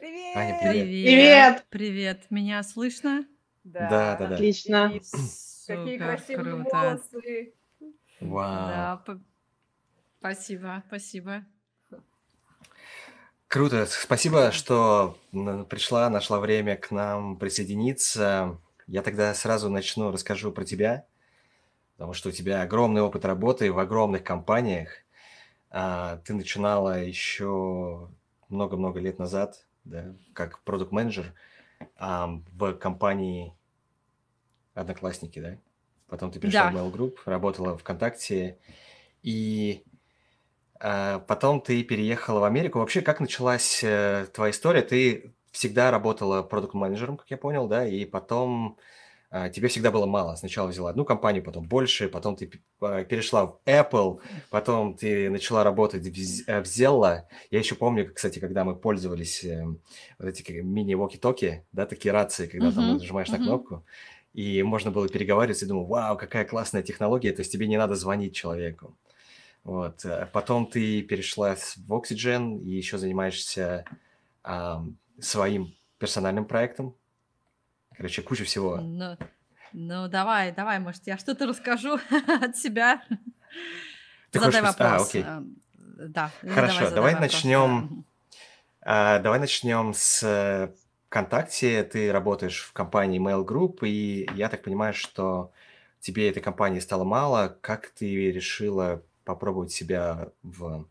Привет! Аня, привет! Привет! Привет! Меня слышно? Да, да, да. Отлично. Супер, Какие красивые круто. волосы. Вау. Да, по... Спасибо, спасибо. Круто. Спасибо, что пришла, нашла время к нам присоединиться. Я тогда сразу начну, расскажу про тебя, потому что у тебя огромный опыт работы в огромных компаниях. А, ты начинала еще много-много лет назад да, как продукт менеджер um, в компании Одноклассники, да? Потом ты пришла да. в Mail Group, работала ВКонтакте, и э, потом ты переехала в Америку. Вообще, как началась э, твоя история? Ты всегда работала продукт менеджером как я понял, да, и потом а, тебе всегда было мало. Сначала взяла одну компанию, потом больше, потом ты а, перешла в Apple, потом ты начала работать э, в Zella. Я еще помню, кстати, когда мы пользовались эм, вот эти мини-воки-токи, да, такие рации, когда uh-huh, там нажимаешь uh-huh. на кнопку, и можно было переговариваться, и думал, вау, какая классная технология, то есть тебе не надо звонить человеку. Вот. Э, потом ты перешла в Oxygen и еще занимаешься а, своим персональным проектом, Короче, куча всего. Ну, ну давай, давай, может, я что-то расскажу от себя. Ты задай хочешь... А, вопрос. А, окей. Эм, да. Ну, Хорошо, давай, давай начнем. Да. А, давай начнем с э, ВКонтакте. Ты работаешь в компании Mail Group, и я так понимаю, что тебе этой компании стало мало. Как ты решила попробовать себя в,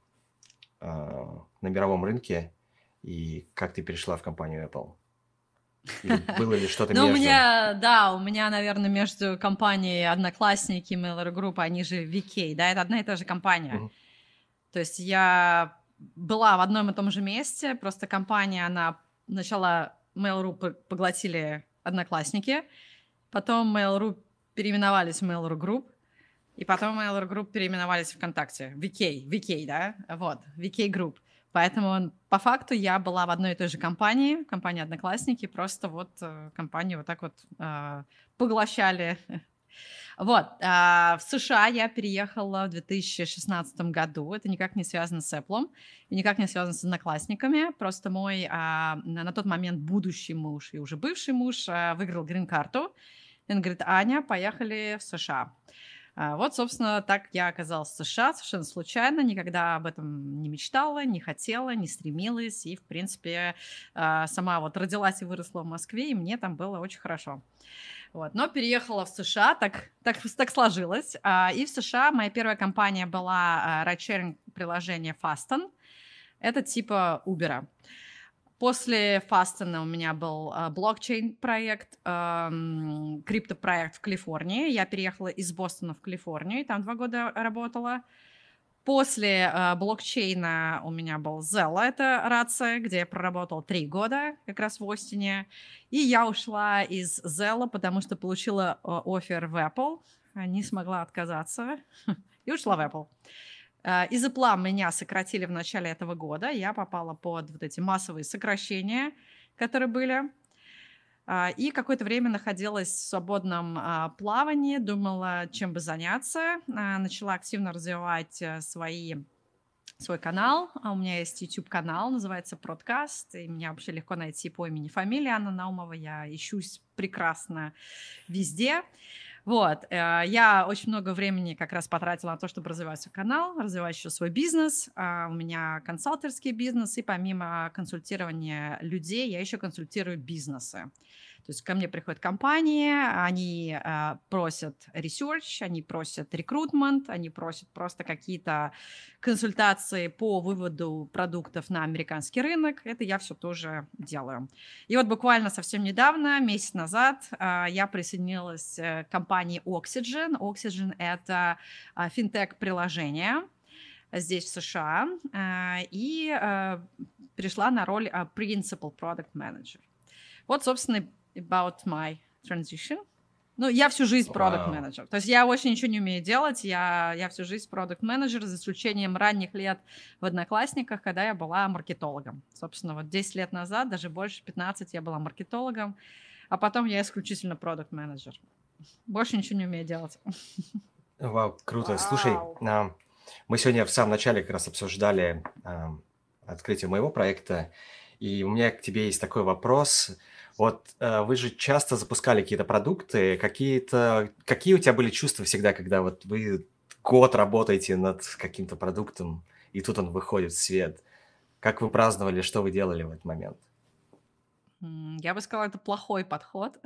э, на мировом рынке, и как ты перешла в компанию Apple? Или было ли что-то между? Ну, у меня, да, у меня, наверное, между компанией Одноклассники и Mailer Group, они же VK, да, это одна и та же компания. То есть я была в одном и том же месте, просто компания, она сначала Mail.ru поглотили Одноклассники, потом Mail.ru переименовались в Mail.ru Group, и потом Mail.ru Group переименовались в ВКонтакте. VK, VK, да, вот, VK Group. Поэтому по факту я была в одной и той же компании, компании Одноклассники, просто вот э, компанию вот так вот э, поглощали. Вот, э, в США я переехала в 2016 году, это никак не связано с Apple, и никак не связано с Одноклассниками, просто мой э, на тот момент будущий муж и уже бывший муж э, выиграл грин-карту, и он говорит, Аня, поехали в США. А, вот, собственно, так я оказалась в США совершенно случайно, никогда об этом не мечтала, не хотела, не стремилась, и, в принципе, а, сама вот родилась и выросла в Москве, и мне там было очень хорошо. Вот. Но переехала в США, так, так, так сложилось. А, и в США моя первая компания была ride-sharing приложение Fasten. Это типа Uber. После Фастена у меня был э, блокчейн-проект, эм, крипто проект в Калифорнии. Я переехала из Бостона в Калифорнию, и там два года работала. После э, блокчейна у меня был Zella, это рация, где я проработала три года как раз в Остине. И я ушла из Zella, потому что получила э, офер в Apple, не смогла отказаться и ушла в Apple. А, Из ИПЛА меня сократили в начале этого года. Я попала под вот эти массовые сокращения, которые были. А, и какое-то время находилась в свободном а, плавании, думала, чем бы заняться. Начала активно развивать э, свои свой канал. У меня есть YouTube-канал, называется Продкаст, и меня вообще легко найти по имени фамилии Анна Наумова. Я ищусь прекрасно везде. Вот, э, я очень много времени как раз потратила на то, чтобы развивать свой канал, развивать еще свой бизнес. А, у меня консалтерский бизнес, и помимо консультирования людей, я еще консультирую бизнесы. То есть ко мне приходят компании, они э, просят research, они просят рекрутмент, они просят просто какие-то консультации по выводу продуктов на американский рынок. Это я все тоже делаю. И вот буквально совсем недавно, месяц назад, э, я присоединилась э, к компании Oxygen. Oxygen — это э, финтех-приложение, здесь, в США, э, и пришла на роль Principal Product Manager. Вот, собственно, about my transition. Ну, я всю жизнь продукт менеджер. То есть я очень ничего не умею делать. Я, я всю жизнь продукт менеджер, за исключением ранних лет в Одноклассниках, когда я была маркетологом. Собственно, вот 10 лет назад, даже больше 15, я была маркетологом. А потом я исключительно продукт менеджер. Больше ничего не умею делать. Вау, круто. Вау. Слушай, мы сегодня в самом начале как раз обсуждали а, открытие моего проекта. И у меня к тебе есть такой вопрос – вот э, вы же часто запускали какие-то продукты, какие-то... Какие у тебя были чувства всегда, когда вот вы год работаете над каким-то продуктом, и тут он выходит в свет? Как вы праздновали, что вы делали в этот момент? Я бы сказала, это плохой подход,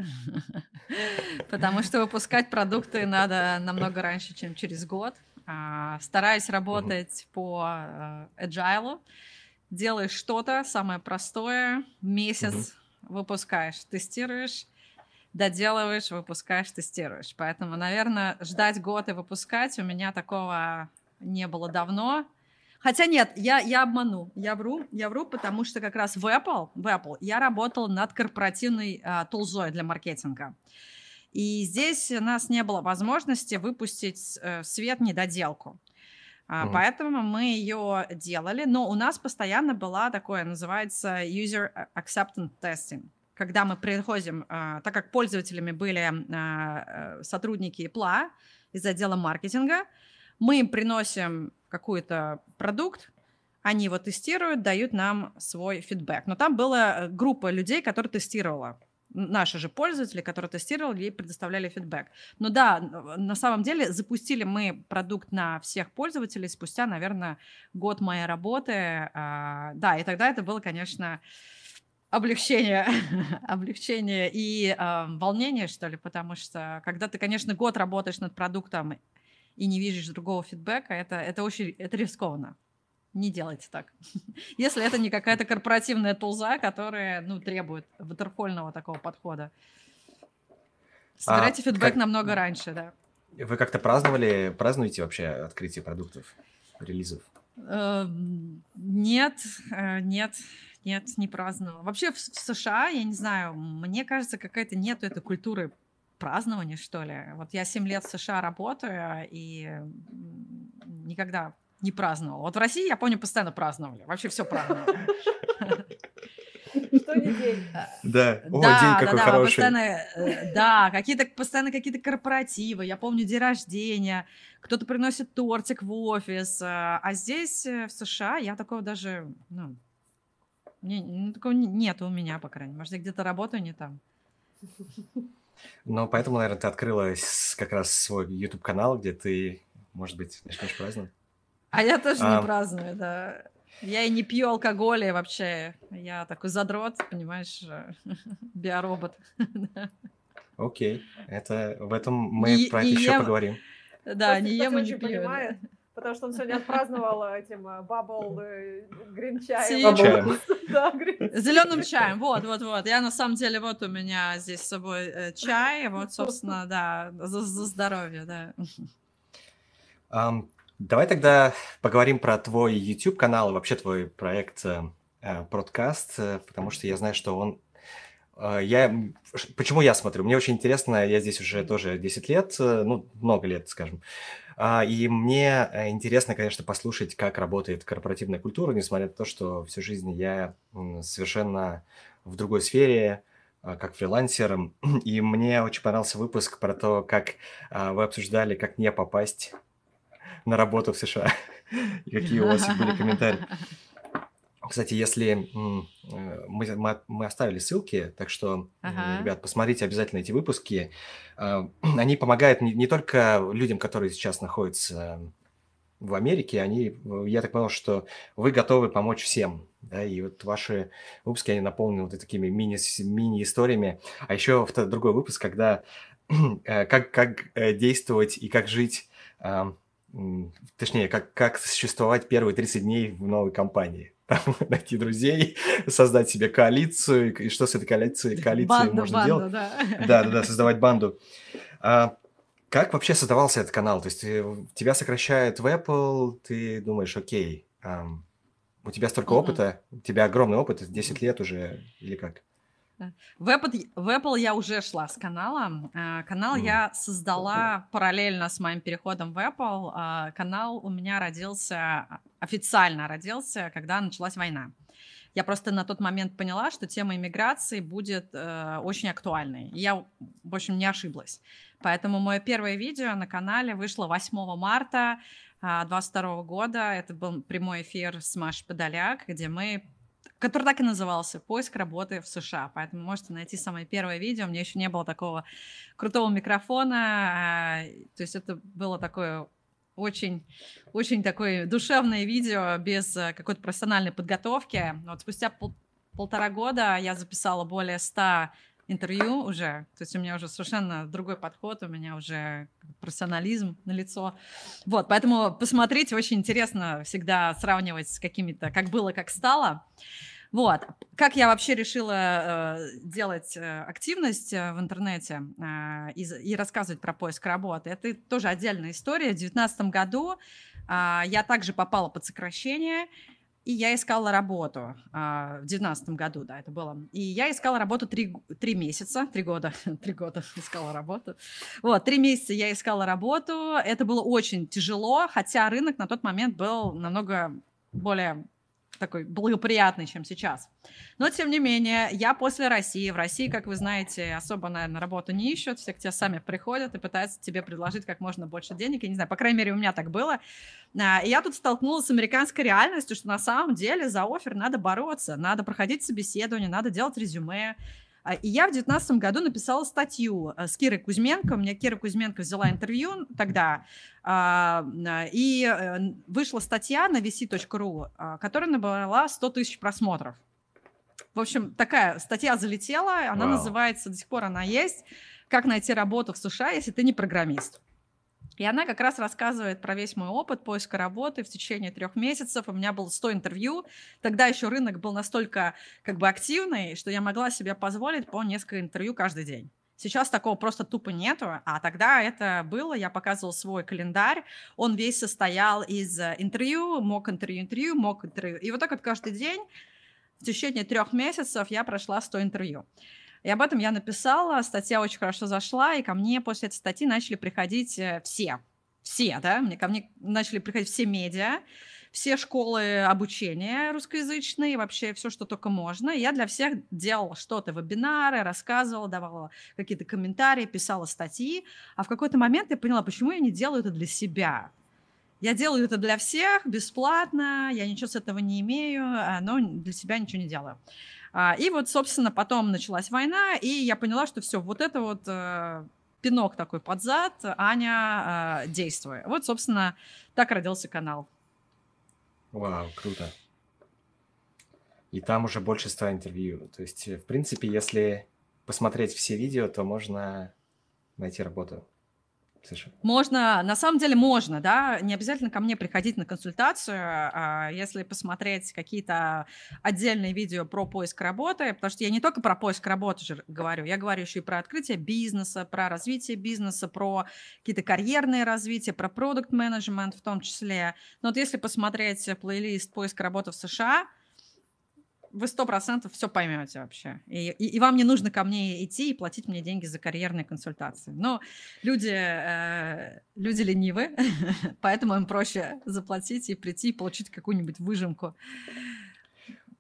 потому что выпускать продукты надо намного раньше, чем через год. А, стараюсь работать по э, agile. Делаешь что-то, самое простое, месяц выпускаешь, тестируешь, доделываешь, выпускаешь, тестируешь. Поэтому, наверное, ждать год и выпускать у меня такого не было давно. Хотя нет, я, я обману, я вру, я вру, потому что как раз в Apple, в Apple я работала над корпоративной а, тулзой для маркетинга. И здесь у нас не было возможности выпустить в э, свет недоделку. Uh-huh. Поэтому мы ее делали, но у нас постоянно была такое, называется user acceptance testing. Когда мы приходим, а, так как пользователями были а, э, сотрудники ИПЛА из отдела маркетинга, мы им приносим какой-то продукт, они его тестируют, дают нам свой фидбэк. Но там была э, группа людей, которые тестировала наши же пользователи, которые тестировали, ей предоставляли фидбэк. Но да, на самом деле запустили мы продукт на всех пользователей спустя, наверное, год моей работы. А, да, и тогда это было, конечно, облегчение, облегчение и а, волнение, что ли, потому что когда ты, конечно, год работаешь над продуктом и не видишь другого фидбэка, это, это очень это рискованно не делайте так. Если это не какая-то корпоративная тулза, которая ну, требует ватерхольного такого подхода. А, Собирайте а, фидбэк как... намного раньше, да. Вы как-то праздновали, празднуете вообще открытие продуктов, релизов? Э, нет, э, нет, нет, не праздновала. Вообще в, в США, я не знаю, мне кажется, какая-то нету этой культуры празднования, что ли. Вот я 7 лет в США работаю, и никогда не праздновал. Вот в России, я помню, постоянно праздновали. Вообще все праздновали. Что не день. Да, да, какой да, хороший. Постоянно, э, да, какие-то постоянно какие-то корпоративы. Я помню день рождения, кто-то приносит тортик в офис. Э, а здесь, э, в США, я такого даже, ну, ну такого нет у меня, по крайней мере. Может, я где-то работаю не там. Но ну, поэтому, наверное, ты открыла как раз свой YouTube-канал, где ты, может быть, начнешь праздновать. А я тоже а... не праздную, да. Я и не пью алкоголя вообще. Я такой задрот, понимаешь, э, биоробот. Окей, это в этом мы не, про это еще ем... поговорим. Да, Просто, не ем и не пью. Понимает, да. Потому что он сегодня отпраздновал э, этим э, бабл грин чаем. чаем. Да, Зеленым чаем, вот, вот, вот. Я на самом деле, вот у меня здесь с собой чай, вот, собственно, да, за, здоровье, да. Давай тогда поговорим про твой YouTube канал и вообще твой проект э, э, Продкаст, э, потому что я знаю, что он я, почему я смотрю? Мне очень интересно, я здесь уже тоже 10 лет, ну, много лет, скажем. А, и мне интересно, конечно, послушать, как работает корпоративная культура, несмотря на то, что всю жизнь я совершенно в другой сфере, как фрилансером. И мне очень понравился выпуск про то, как а, вы обсуждали, как не попасть на работу в США? И какие у вас были комментарии? Кстати, если э, мы, мы оставили ссылки, так что, ага. ребят, посмотрите обязательно эти выпуски. А, они помогают не, не только людям, которые сейчас находятся в Америке, они, э, я так понял, что вы готовы помочь всем. Да, и вот ваши выпуски, они наполнены вот такими мини, мини-историями. А еще другой выпуск, когда э, как, как действовать и как жить а, точнее, как, как существовать первые 30 дней в новой компании. Там, найти друзей, создать себе коалицию, и что с этой коалицией, коалицией банда, можно банда, делать. Да. да, да, да, создавать банду. А, как вообще создавался этот канал? То есть э, тебя сокращают в Apple, ты думаешь, окей, um, у тебя столько mm-hmm. опыта, у тебя огромный опыт, 10 лет уже, или как? В Apple, в Apple я уже шла с канала. Канал mm. я создала параллельно с моим переходом в Apple. А, канал у меня родился, официально родился, когда началась война. Я просто на тот момент поняла, что тема иммиграции будет э, очень актуальной. я, в общем, не ошиблась. Поэтому мое первое видео на канале вышло 8 марта 2022 а, года. Это был прямой эфир с Машей Подоляк, где мы который так и назывался «Поиск работы в США». Поэтому можете найти самое первое видео. У меня еще не было такого крутого микрофона. А, то есть это было такое очень, очень такое душевное видео без э, какой-то профессиональной подготовки. Вот спустя пол, полтора года я записала более ста интервью уже, то есть у меня уже совершенно другой подход, у меня уже профессионализм на лицо. Вот, поэтому посмотрите, очень интересно всегда сравнивать с какими-то, как было, как стало. Вот. Как я вообще решила э, делать э, активность э, в интернете э, и, и рассказывать про поиск работы? Это тоже отдельная история. В 2019 году э, я также попала под сокращение. И я искала работу а, в девятнадцатом году, да, это было. И я искала работу три, три месяца, три года, три года искала работу. Вот, три месяца я искала работу. Это было очень тяжело, хотя рынок на тот момент был намного более такой благоприятный, чем сейчас. Но, тем не менее, я после России. В России, как вы знаете, особо, наверное, работу не ищут. Все к тебе сами приходят и пытаются тебе предложить как можно больше денег. Я не знаю, по крайней мере, у меня так было. А, и я тут столкнулась с американской реальностью, что на самом деле за офер надо бороться, надо проходить собеседование, надо делать резюме, а, и я в девятнадцатом году написала статью э, с Кирой Кузьменко. У меня Кира Кузьменко взяла интервью тогда. А, а, и э, вышла статья на vc.ru, которая набрала 100 тысяч просмотров. В общем, такая статья залетела. Она wow. называется, до сих пор она есть. «Как найти работу в США, если ты не программист». И она как раз рассказывает про весь мой опыт поиска работы в течение трех месяцев. У меня было 100 интервью. Тогда еще рынок был настолько как бы активный, что я могла себе позволить по несколько интервью каждый день. Сейчас такого просто тупо нету, а тогда это было, я показывала свой календарь, он весь состоял из э, интервью, мог интервью, интервью, мог интервью. И вот так вот каждый день в течение трех месяцев я прошла 100 интервью. И об этом я написала, статья очень хорошо зашла, и ко мне после этой статьи начали приходить э, все. Все, да, мне ко мне начали приходить все медиа, все школы обучения русскоязычные, вообще все, что только можно. Я для всех делала что-то, вебинары, рассказывала, давала какие-то комментарии, писала статьи. А в какой-то момент я поняла, почему я не делаю это для себя. Я делаю это для всех, бесплатно, я ничего с этого не имею, а, но для себя ничего не делаю. А, и вот, собственно, потом началась война, и я поняла, что все, вот это вот э, пинок такой под зад, Аня, э, действуй. Вот, собственно, так родился канал. Вау, круто. И там уже больше 100 интервью. То есть, э, в принципе, если посмотреть все видео, то можно найти работу. Совершенно. Можно, на самом деле можно, да, не обязательно ко мне приходить на консультацию, а, если посмотреть какие-то отдельные видео про поиск работы, потому что я не только про поиск работы же говорю, я говорю еще и про открытие бизнеса, про развитие бизнеса, про какие-то карьерные развития, про продукт-менеджмент в том числе. Но вот если посмотреть плейлист «Поиск работы в США», вы сто процентов все поймете вообще. И, и, и вам не нужно ко мне идти и платить мне деньги за карьерные консультации. Но люди, э, люди ленивы, поэтому им проще заплатить и прийти и получить какую-нибудь выжимку.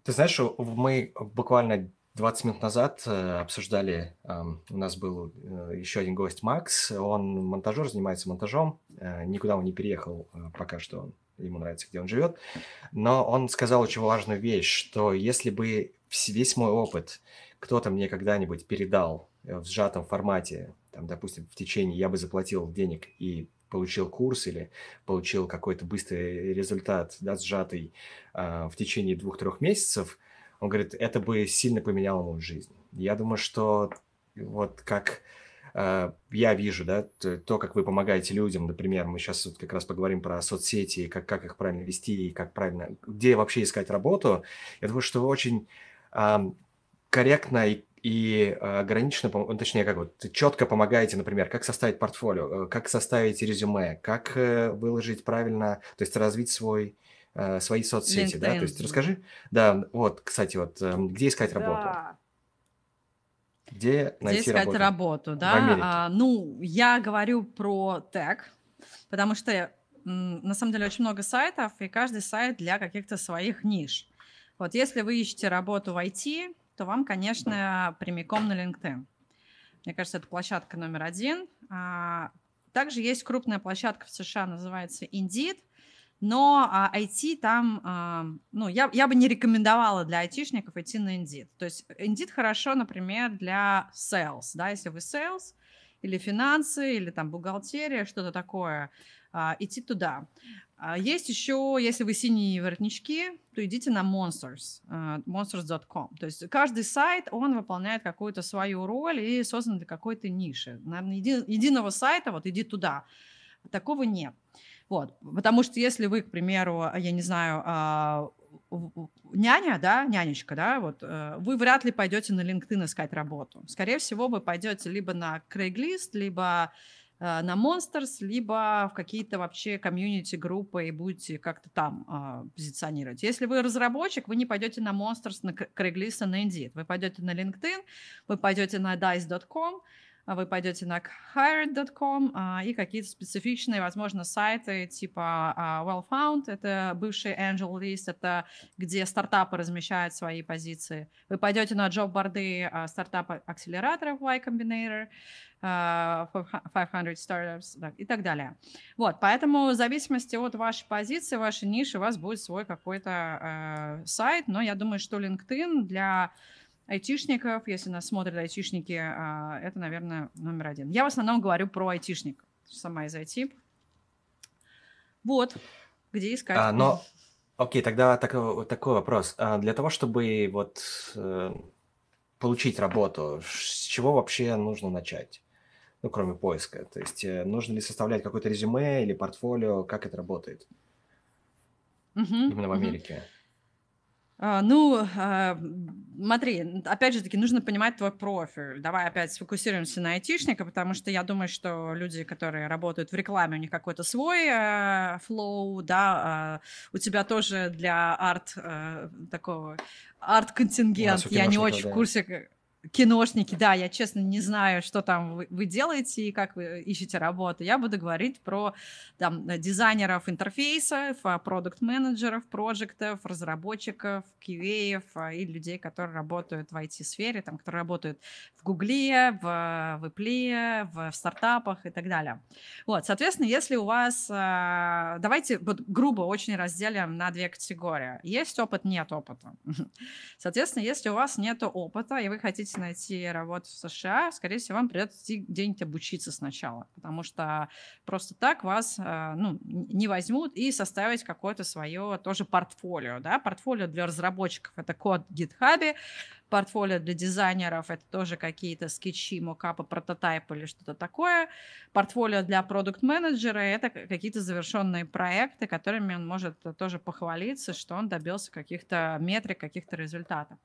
Ты знаешь, мы буквально 20 минут назад э, обсуждали, эм, у нас был э, еще один гость Макс, он монтажер, занимается монтажом, э, никуда он не переехал пока что, ему нравится, где он живет. Но он сказал очень важную вещь, что если бы весь мой опыт кто-то мне когда-нибудь передал э, в сжатом формате, там, допустим, в течение я бы заплатил денег и получил курс или получил какой-то быстрый э, результат, да, сжатый э, в течение двух-трех месяцев, он говорит, это бы сильно поменяло мою жизнь. Я думаю, что вот как а, я вижу, да, то, как вы помогаете людям, например, мы сейчас вот как раз поговорим про соцсети, как, как их правильно вести и как правильно, где вообще искать работу, я думаю, что вы очень корректно и и а, ограниченно, ну, точнее, как вот, четко помогаете, например, как составить портфолио, э, как составить резюме, как э, выложить правильно, то есть развить свой э, свои соцсети, LinkedIn. да, то есть расскажи, да, вот, кстати, вот, эм, где искать да. работу? Где, найти искать работу, работу да? А, ну, я говорю про тег, потому что на самом деле очень много сайтов, и каждый сайт для каких-то своих ниш. Вот если вы ищете работу в IT, то вам, конечно, прямиком на LinkedIn. Мне кажется, это площадка номер один. А, также есть крупная площадка в США, называется Indeed – но а, IT там, а, ну, я, я бы не рекомендовала для айтишников идти на Indeed. То есть Indeed хорошо, например, для sales, да, если вы sales или финансы, или там бухгалтерия, что-то такое, а, идти туда. А есть еще, если вы синие воротнички, то идите на Monsters, а, monsters.com. То есть каждый сайт, он выполняет какую-то свою роль и создан для какой-то ниши. Наверное, еди, единого сайта, вот иди туда. Такого нет. Вот. Потому что если вы, к примеру, а, я не знаю, а, няня, да, нянечка, да, вот, э, вы вряд ли пойдете на LinkedIn искать работу. Скорее всего, вы пойдете либо на Craigslist, либо э, на Monsters, либо в какие-то вообще комьюнити-группы и будете как-то там а, позиционировать. Если вы разработчик, вы не пойдете на Monsters, на Craigslist, на Indeed. Вы пойдете на LinkedIn, вы пойдете на dice.com, а вы пойдете на hired.com а, и какие-то специфичные, возможно, сайты типа а, Wellfound. это бывший Angel List, это где стартапы размещают свои позиции. Вы пойдете на джоб-борды стартапа-акселераторов Y Combinator, 500 startups и так далее. Вот, поэтому в зависимости от вашей позиции, вашей ниши, у вас будет свой какой-то э, сайт, но я думаю, что LinkedIn для айтишников, если нас смотрят айтишники, а, это, наверное, номер один. Я в основном говорю про айтишников, сама из IT. Вот, где искать. А, но, окей, тогда так, такой вопрос. А, для того, чтобы вот э, получить работу, с чего вообще нужно начать? Ну, кроме поиска. То есть э, нужно ли составлять какое-то резюме или портфолио? Как это работает? Угу, Именно в Америке. Угу. А, ну, а, смотри, опять же таки, нужно понимать твой профиль. Давай опять сфокусируемся на айтишника, потому что я думаю, что люди, которые работают в рекламе, у них какой-то свой а, флоу, да, у тебя тоже для арт такого арт-контингент. Я не очень да. в курсе, киношники, да, я честно не знаю, что там вы, вы делаете и как вы ищете работу. Я буду говорить про там, э, дизайнеров интерфейсов, э, продукт-менеджеров, проектов, разработчиков, QA э, и людей, которые работают в IT-сфере, там, которые работают в Гугле, в Випле, в, в стартапах и так далее. Вот, соответственно, если у вас... Давайте вот, грубо очень разделим на две категории. Есть опыт, нет опыта. Соответственно, если у вас нет опыта, и вы хотите хотите найти работу в США, скорее всего, вам придется идти где-нибудь обучиться сначала, потому что просто так вас э, ну, не возьмут и составить какое-то свое тоже портфолио. Да? Портфолио для разработчиков — это код в GitHub, портфолио для дизайнеров — это тоже какие-то скетчи, мокапы, прототайпы или что-то такое. Портфолио для продукт-менеджера — это какие-то завершенные проекты, которыми он может э, тоже похвалиться, что он добился каких-то метрик, каких-то результатов.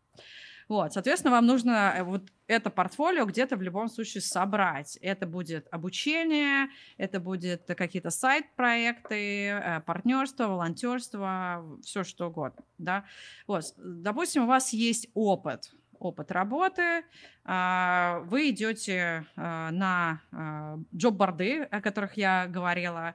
Вот, соответственно, вам нужно э, вот это портфолио где-то в любом случае собрать. Это будет обучение, это будет какие-то сайт-проекты, э, партнерство, волонтерство, все что угодно, да. Вот, допустим, у вас есть опыт, опыт работы, а, вы идете э, на джоб-борды, о которых я говорила,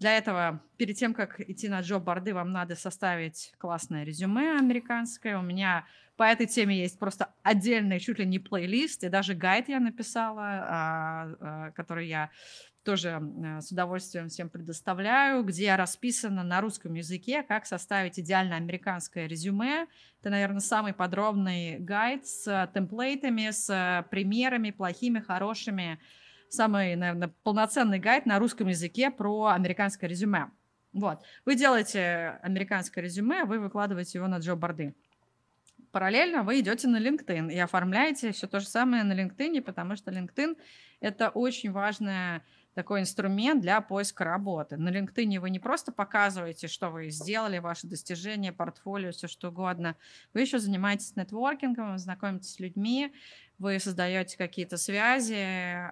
для этого, перед тем, как идти на джоб-борды, вам надо составить классное резюме американское. У меня по этой теме есть просто отдельный, чуть ли не плейлист, и даже гайд я написала, а, а, который я тоже с удовольствием всем предоставляю, где расписано на русском языке, как составить идеально американское резюме. Это, наверное, самый подробный гайд с э, темплейтами, с э, примерами плохими, хорошими, самый, наверное, полноценный гайд на русском языке про американское резюме. Вот. Вы делаете американское резюме, вы выкладываете его на джоборды. Параллельно вы идете на LinkedIn и оформляете все то же самое на LinkedIn, потому что LinkedIn — это очень важный такой инструмент для поиска работы. На LinkedIn вы не просто показываете, что вы сделали, ваши достижения, портфолио, все что угодно. Вы еще занимаетесь нетворкингом, знакомитесь с людьми, вы создаете какие-то связи,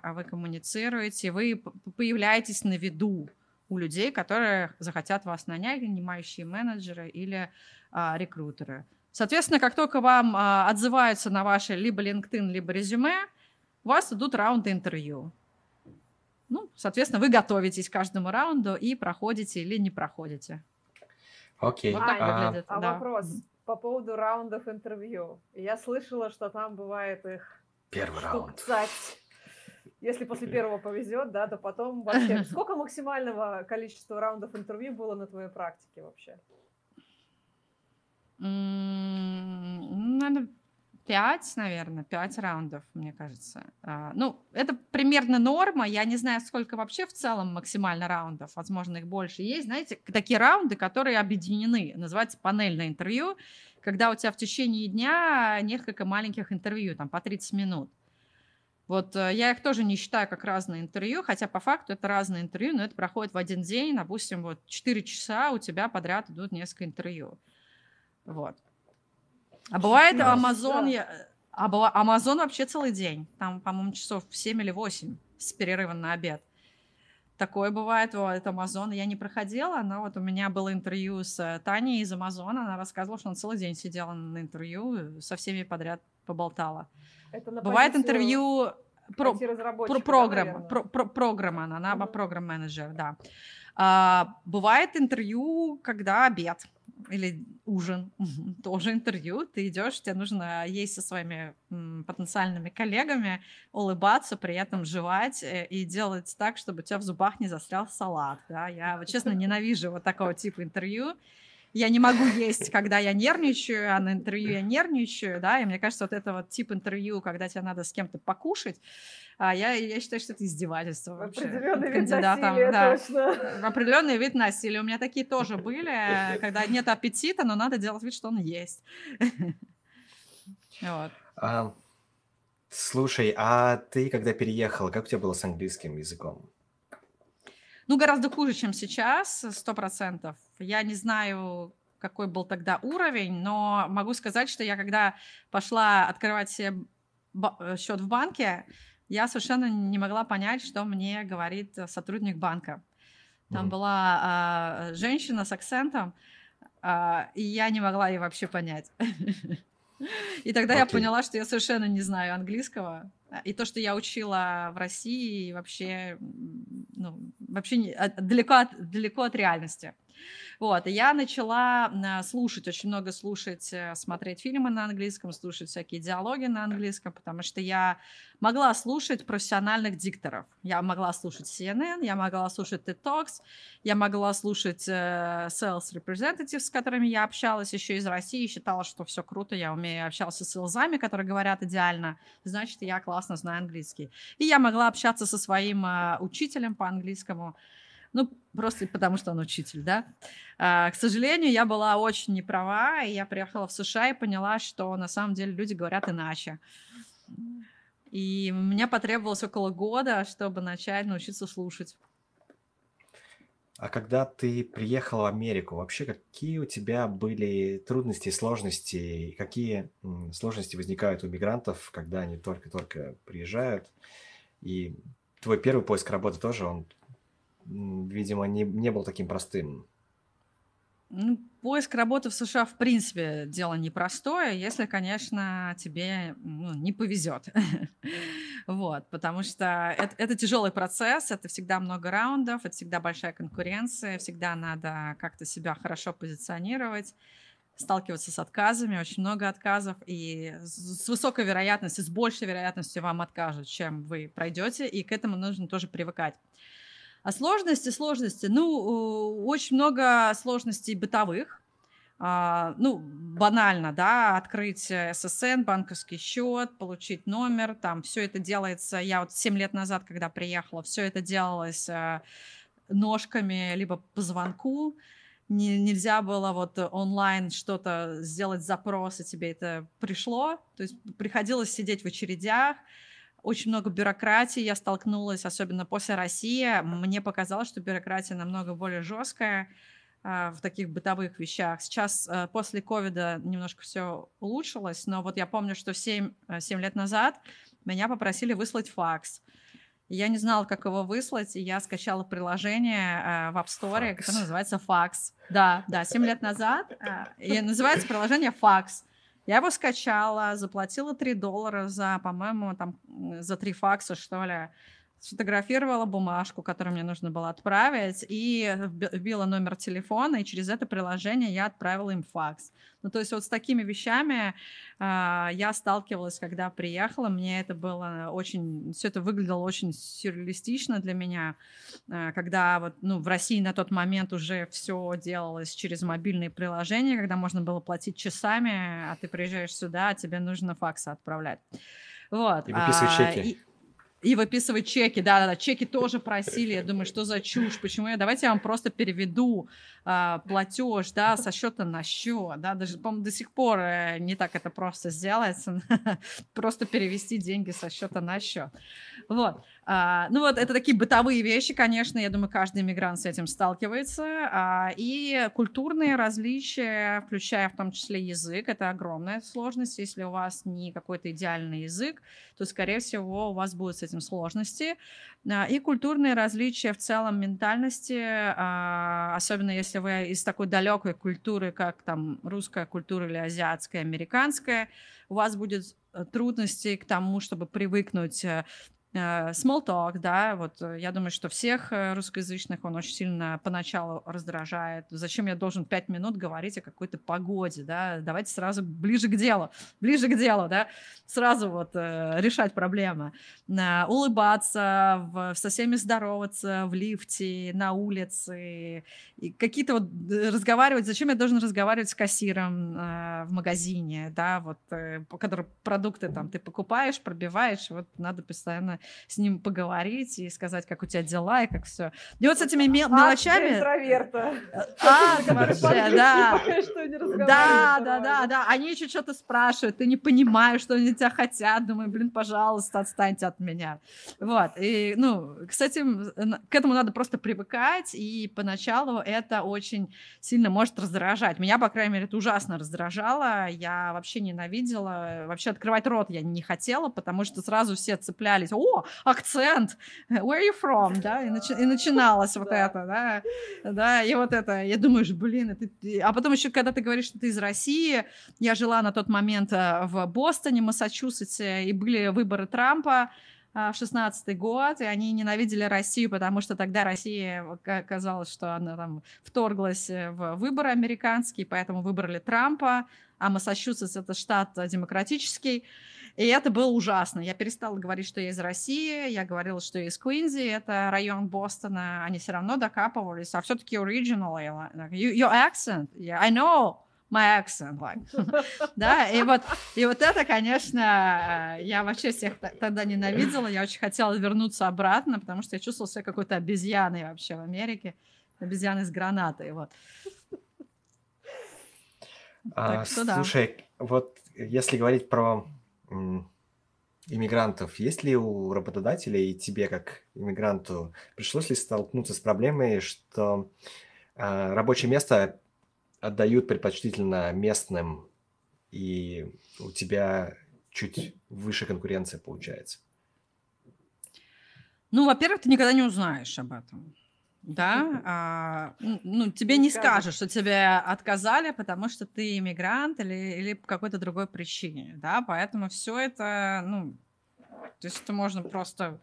а вы коммуницируете, вы появляетесь на виду у людей, которые захотят вас нанять, нанимающие менеджеры или а, рекрутеры. Соответственно, как только вам а, отзываются на ваши либо LinkedIn, либо резюме, у вас идут раунды интервью. Ну, соответственно, вы готовитесь к каждому раунду и проходите или не проходите. Окей. Okay. Вот так а, выглядит. А вопрос по поводу раундов интервью. Я слышала, что там бывает их Первый штук раунд. Цать. Если после первого повезет, да, то потом вообще. Сколько максимального количества раундов интервью было на твоей практике вообще? Надо пять, наверное, пять раундов, мне кажется. А, ну, это примерно норма. Я не знаю, сколько вообще в целом максимально раундов. Возможно, их больше есть. Знаете, такие раунды, которые объединены. Называется панельное интервью когда у тебя в течение дня несколько маленьких интервью, там по 30 минут. Вот э, я их тоже не считаю как разные интервью, хотя по факту это разные интервью, но это проходит в один день, допустим, вот 4 часа у тебя подряд идут несколько интервью. Вот. А бывает Амазон, я, а Амазон вообще целый день, там, по-моему, часов 7 или 8 с перерывом на обед. Такое бывает, вот Амазон я не проходила, но вот у меня было интервью с э, Таней из Амазона, она рассказывала, что она целый день сидела на интервью, э, со всеми подряд поболтала. Это бывает интервью про, про программа, про, про, программа, она, она программ-менеджер, да. А, бывает интервью, когда обед или ужин, тоже интервью, ты идешь, тебе нужно есть со своими потенциальными коллегами, улыбаться, при этом жевать э, и делать так, чтобы у тебя в зубах не застрял салат. Да? Я, честно, ненавижу вот такого типа интервью я не могу есть, когда я нервничаю, а на интервью я нервничаю, да, и мне кажется, вот это вот тип интервью, когда тебе надо с кем-то покушать, а я, я считаю, что это издевательство вообще. Определенный вид насилия, да. точно. Определенный вид насилия. У меня такие тоже были, когда нет аппетита, но надо делать вид, что он есть. Вот. А, слушай, а ты когда переехала, как у тебя было с английским языком? Ну, гораздо хуже, чем сейчас, э, сто процентов. Я не знаю, какой был тогда уровень, но могу сказать, что я когда пошла открывать себе э, счет в банке, я совершенно не могла понять, что мне говорит э, сотрудник банка. Там mm. была а, женщина с акцентом, а, и я не могла ее вообще понять. И тогда Окей. я поняла, что я совершенно не знаю английского. И то, что я учила в России, вообще, ну, вообще не, а, далеко, от, далеко от реальности. Вот, и я начала э, слушать, очень много слушать, э, смотреть фильмы на английском, слушать всякие диалоги на английском, потому что я могла слушать профессиональных дикторов. Я могла слушать CNN, я могла слушать TED Talks, я могла слушать э, sales representatives, с которыми я общалась еще из России, считала, что все круто, я умею общаться с селзами, которые говорят идеально, значит, я классно знаю английский. И я могла общаться со своим э, учителем по английскому, ну, просто потому что он учитель, да. А, к сожалению, я была очень неправа, и я приехала в США и поняла, что на самом деле люди говорят иначе. И мне потребовалось около года, чтобы начать научиться слушать. А когда ты приехала в Америку, вообще какие у тебя были трудности сложности? Какие сложности возникают у мигрантов, когда они только-только приезжают? И твой первый поиск работы тоже, он видимо, не, не был таким простым. Ну, поиск работы в США, в принципе, дело непростое, если, конечно, тебе ну, не повезет. вот, потому что это, это тяжелый процесс, это всегда много раундов, это всегда большая конкуренция, всегда надо как-то себя хорошо позиционировать сталкиваться с отказами, очень много отказов, и с высокой вероятностью, с большей вероятностью вам откажут, чем вы пройдете, и к этому нужно тоже привыкать. А сложности, сложности, ну, э, очень много сложностей бытовых, а, ну, банально, да, открыть ССН, банковский счет, получить номер, там все это делается, я вот 7 лет назад, когда приехала, все это делалось э, ножками, либо по звонку, не, нельзя было вот онлайн что-то сделать запрос, и тебе это пришло. То есть приходилось сидеть в очередях, очень много бюрократии я столкнулась, особенно после России. Мне показалось, что бюрократия намного более жесткая а, в таких бытовых вещах. Сейчас э, после ковида немножко все улучшилось, но вот я помню, что 7, 7 э, лет назад меня попросили выслать факс. Я не знала, как его выслать, и я скачала приложение э, в App Store, Fax. которое называется факс. Да, да, 7 лет назад. и называется приложение факс. Я его скачала, заплатила 3 доллара за, по-моему, там, за 3 факса, что ли сфотографировала бумажку, которую мне нужно было отправить, и вбила номер телефона, и через это приложение я отправила им факс. Ну, то есть вот с такими вещами э, я сталкивалась, когда приехала. Мне это было очень... Все это выглядело очень сюрреалистично для меня, э, когда вот, ну, в России на тот момент уже все делалось через мобильные приложения, когда можно было платить часами, а ты приезжаешь сюда, а тебе нужно факсы отправлять. Вот. И выписывать а, чеки. И, и выписывать чеки, да-да-да, чеки тоже просили. Я думаю, что за чушь, почему я... Давайте я вам просто переведу э, платеж, да, со счета на счет, да, даже, по до сих пор э, не так это просто сделается, просто перевести деньги со счета на счет. Вот. А, ну вот это такие бытовые вещи, конечно, я думаю, каждый иммигрант с этим сталкивается. А, и культурные различия, включая в том числе язык, это огромная сложность. Если у вас не какой-то идеальный язык, то, скорее всего, у вас будут с этим сложности. А, и культурные различия в целом ментальности, а, особенно если вы из такой далекой культуры, как там русская культура или азиатская, американская, у вас будет э, трудности к тому, чтобы привыкнуть э, Э, small talk, да, вот э, я думаю, что всех э, русскоязычных он очень сильно поначалу раздражает. Зачем я должен пять минут говорить о какой-то погоде, да? Давайте сразу ближе к делу, ближе к делу, да? Сразу вот э, решать проблемы улыбаться, в, со всеми здороваться в лифте, на улице, и какие-то вот э, разговаривать, зачем я должен разговаривать с кассиром э, в магазине, да, вот, э, который продукты там ты покупаешь, пробиваешь, вот надо постоянно с ним поговорить и сказать, как у тебя дела и как все. И вот с этими мел- мелочами... А, интроверта. А, вообще, да. Да, да, да, да. Они еще что-то спрашивают, ты не понимаешь, что они тебя хотят, думаю, блин, пожалуйста, отстаньте от меня. Вот. И, ну, кстати к этому надо просто привыкать, и поначалу это очень сильно может раздражать. Меня, по крайней мере, это ужасно раздражало. Я вообще ненавидела, вообще открывать рот я не хотела, потому что сразу все цеплялись. О, акцент! Where are you from? Да, и, начи- и начиналось вот это, да, да, и вот это. Я думаешь, блин, это... а потом еще, когда ты говоришь, что ты из России, я жила на тот момент э, в Бостоне, Массачусетсе, и были выборы Трампа, 16-й а, год, и они ненавидели Россию, потому что тогда Россия казалось, что она там вторглась э, в выборы американские, поэтому выбрали Трампа, а Массачусетс — это штат демократический. И это было ужасно. Я перестала говорить, что я из России, я говорила, что я из Куинзи, это район Бостона. Они все равно докапывались, а все-таки original. Э, your accent, yeah, I know my accent, like. да, и вот, и вот это, конечно, я вообще всех тогда ненавидела, я очень хотела вернуться обратно, потому что я чувствовала себя какой-то обезьяной вообще в Америке, обезьяной с гранатой, вот. А, что, слушай, да. вот если говорить про иммигрантов, есть ли у работодателя и тебе как иммигранту пришлось ли столкнуться с проблемой, что э, рабочее место отдают предпочтительно местным, и у тебя чуть выше конкуренция получается? Ну, во-первых, ты никогда не узнаешь об этом. Да, а, ну, ну, тебе не скажут, что тебе отказали, потому что ты иммигрант или, или по какой-то другой причине, да, поэтому все это, ну, то есть это можно просто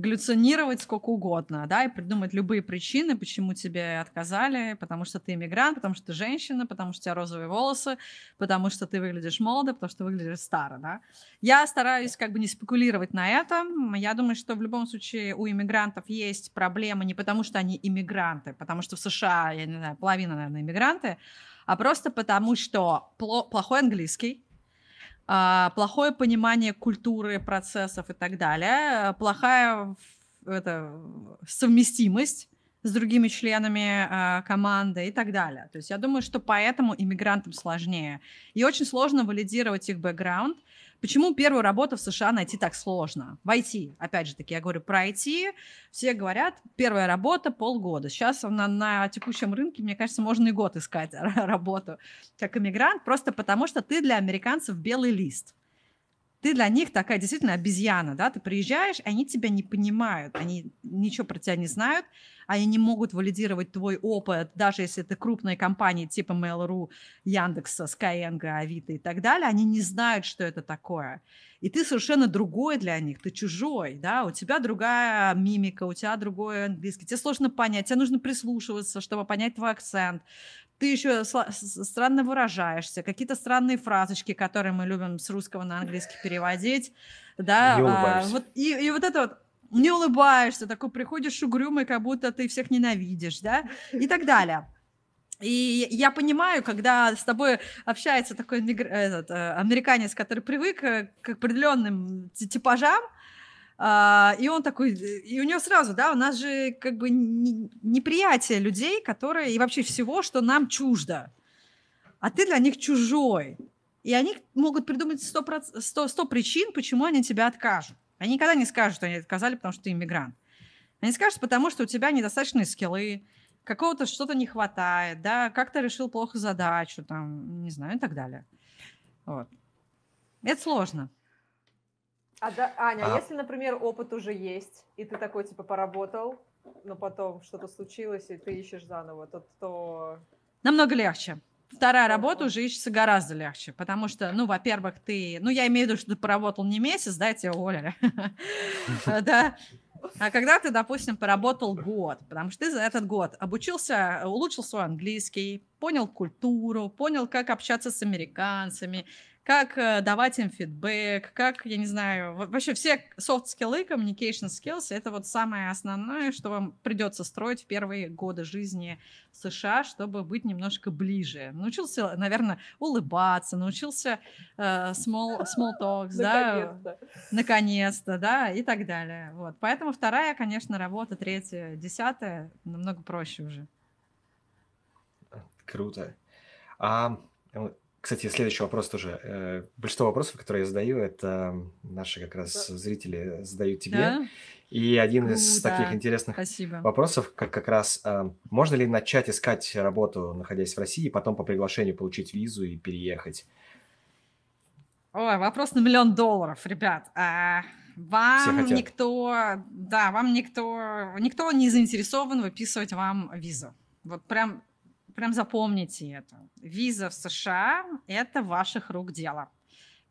галлюцинировать сколько угодно, да, и придумать любые причины, почему тебе отказали, потому что ты иммигрант, потому что ты женщина, потому что у тебя розовые волосы, потому что ты выглядишь молодо, потому что выглядишь старо, да. Я стараюсь как бы не спекулировать на этом. Я думаю, что в любом случае у иммигрантов есть проблемы не потому, что они иммигранты, потому что в США, я не знаю, половина, наверное, иммигранты, а просто потому, что плохой английский, а, плохое понимание культуры, процессов и так далее, плохая это, совместимость с другими членами э, команды и так далее. То есть я думаю, что поэтому иммигрантам сложнее. И очень сложно валидировать их бэкграунд, Почему первую работу в США найти так сложно? Войти, опять же таки, я говорю про IT, все говорят, первая работа полгода. Сейчас на, на текущем рынке, мне кажется, можно и год искать работу как иммигрант, просто потому что ты для американцев белый лист ты для них такая действительно обезьяна, да, ты приезжаешь, они тебя не понимают, они ничего про тебя не знают, они не могут валидировать твой опыт, даже если это крупные компании типа Mail.ru, Яндекса, Skyeng, Авито и так далее, они не знают, что это такое. И ты совершенно другой для них, ты чужой, да, у тебя другая мимика, у тебя другой английский, тебе сложно понять, тебе нужно прислушиваться, чтобы понять твой акцент, ты еще странно выражаешься, какие-то странные фразочки, которые мы любим с русского на английский переводить, да, а, вот, и, и вот это вот, не улыбаешься, такой приходишь угрюмый, как будто ты всех ненавидишь, да, и так далее. И я понимаю, когда с тобой общается такой этот, э, американец, который привык э, к определенным э, типажам, а, и он такой, и у него сразу, да, у нас же как бы неприятие людей, которые, и вообще всего, что нам чуждо. А ты для них чужой. И они могут придумать 100, 100, 100 причин, почему они тебя откажут. Они никогда не скажут, что они отказали, потому что ты иммигрант. Они скажут, потому что у тебя недостаточные скиллы, какого-то что-то не хватает, да, как то решил плохо задачу, там, не знаю, и так далее. Вот. Это сложно. А да, Аня, а, а... если, например, опыт уже есть, и ты такой, типа, поработал, но потом что-то случилось, и ты ищешь заново, то... то... Намного легче. Вторая работа уже ищется гораздо легче, потому что, ну, во-первых, ты, ну, я имею в виду, что ты поработал не месяц, да, тебя уволили, да, а когда ты, допустим, поработал год, потому что ты за этот год обучился, улучшил свой английский, понял культуру, понял, как общаться с американцами, как э, давать им фидбэк, как, я не знаю, вообще все софт-скиллы, communication skills, это вот самое основное, что вам придется строить в первые годы жизни в США, чтобы быть немножко ближе. Научился, наверное, улыбаться, научился э, small, small talks, да, наконец-то, да, и так далее. Вот. Поэтому вторая, конечно, работа, третья, десятая, намного проще уже. Круто. А, кстати, следующий вопрос тоже. Э, большинство вопросов, которые я задаю, это наши как раз зрители задают тебе. Да? И один из да, таких интересных спасибо. вопросов, как как раз, э, можно ли начать искать работу, находясь в России, и потом по приглашению получить визу и переехать? Ой, вопрос на миллион долларов, ребят. А, вам никто, да, вам никто, никто не заинтересован выписывать вам визу. Вот прям прям запомните это. Виза в США – это ваших рук дело.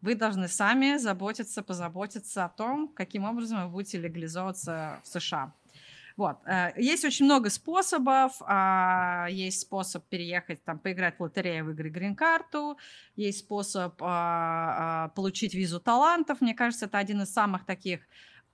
Вы должны сами заботиться, позаботиться о том, каким образом вы будете легализовываться в США. Вот. Э, есть очень много способов. А, есть способ переехать, там, поиграть в лотерею, в игры грин-карту. Есть способ а, а, получить визу талантов. Мне кажется, это один из самых таких э,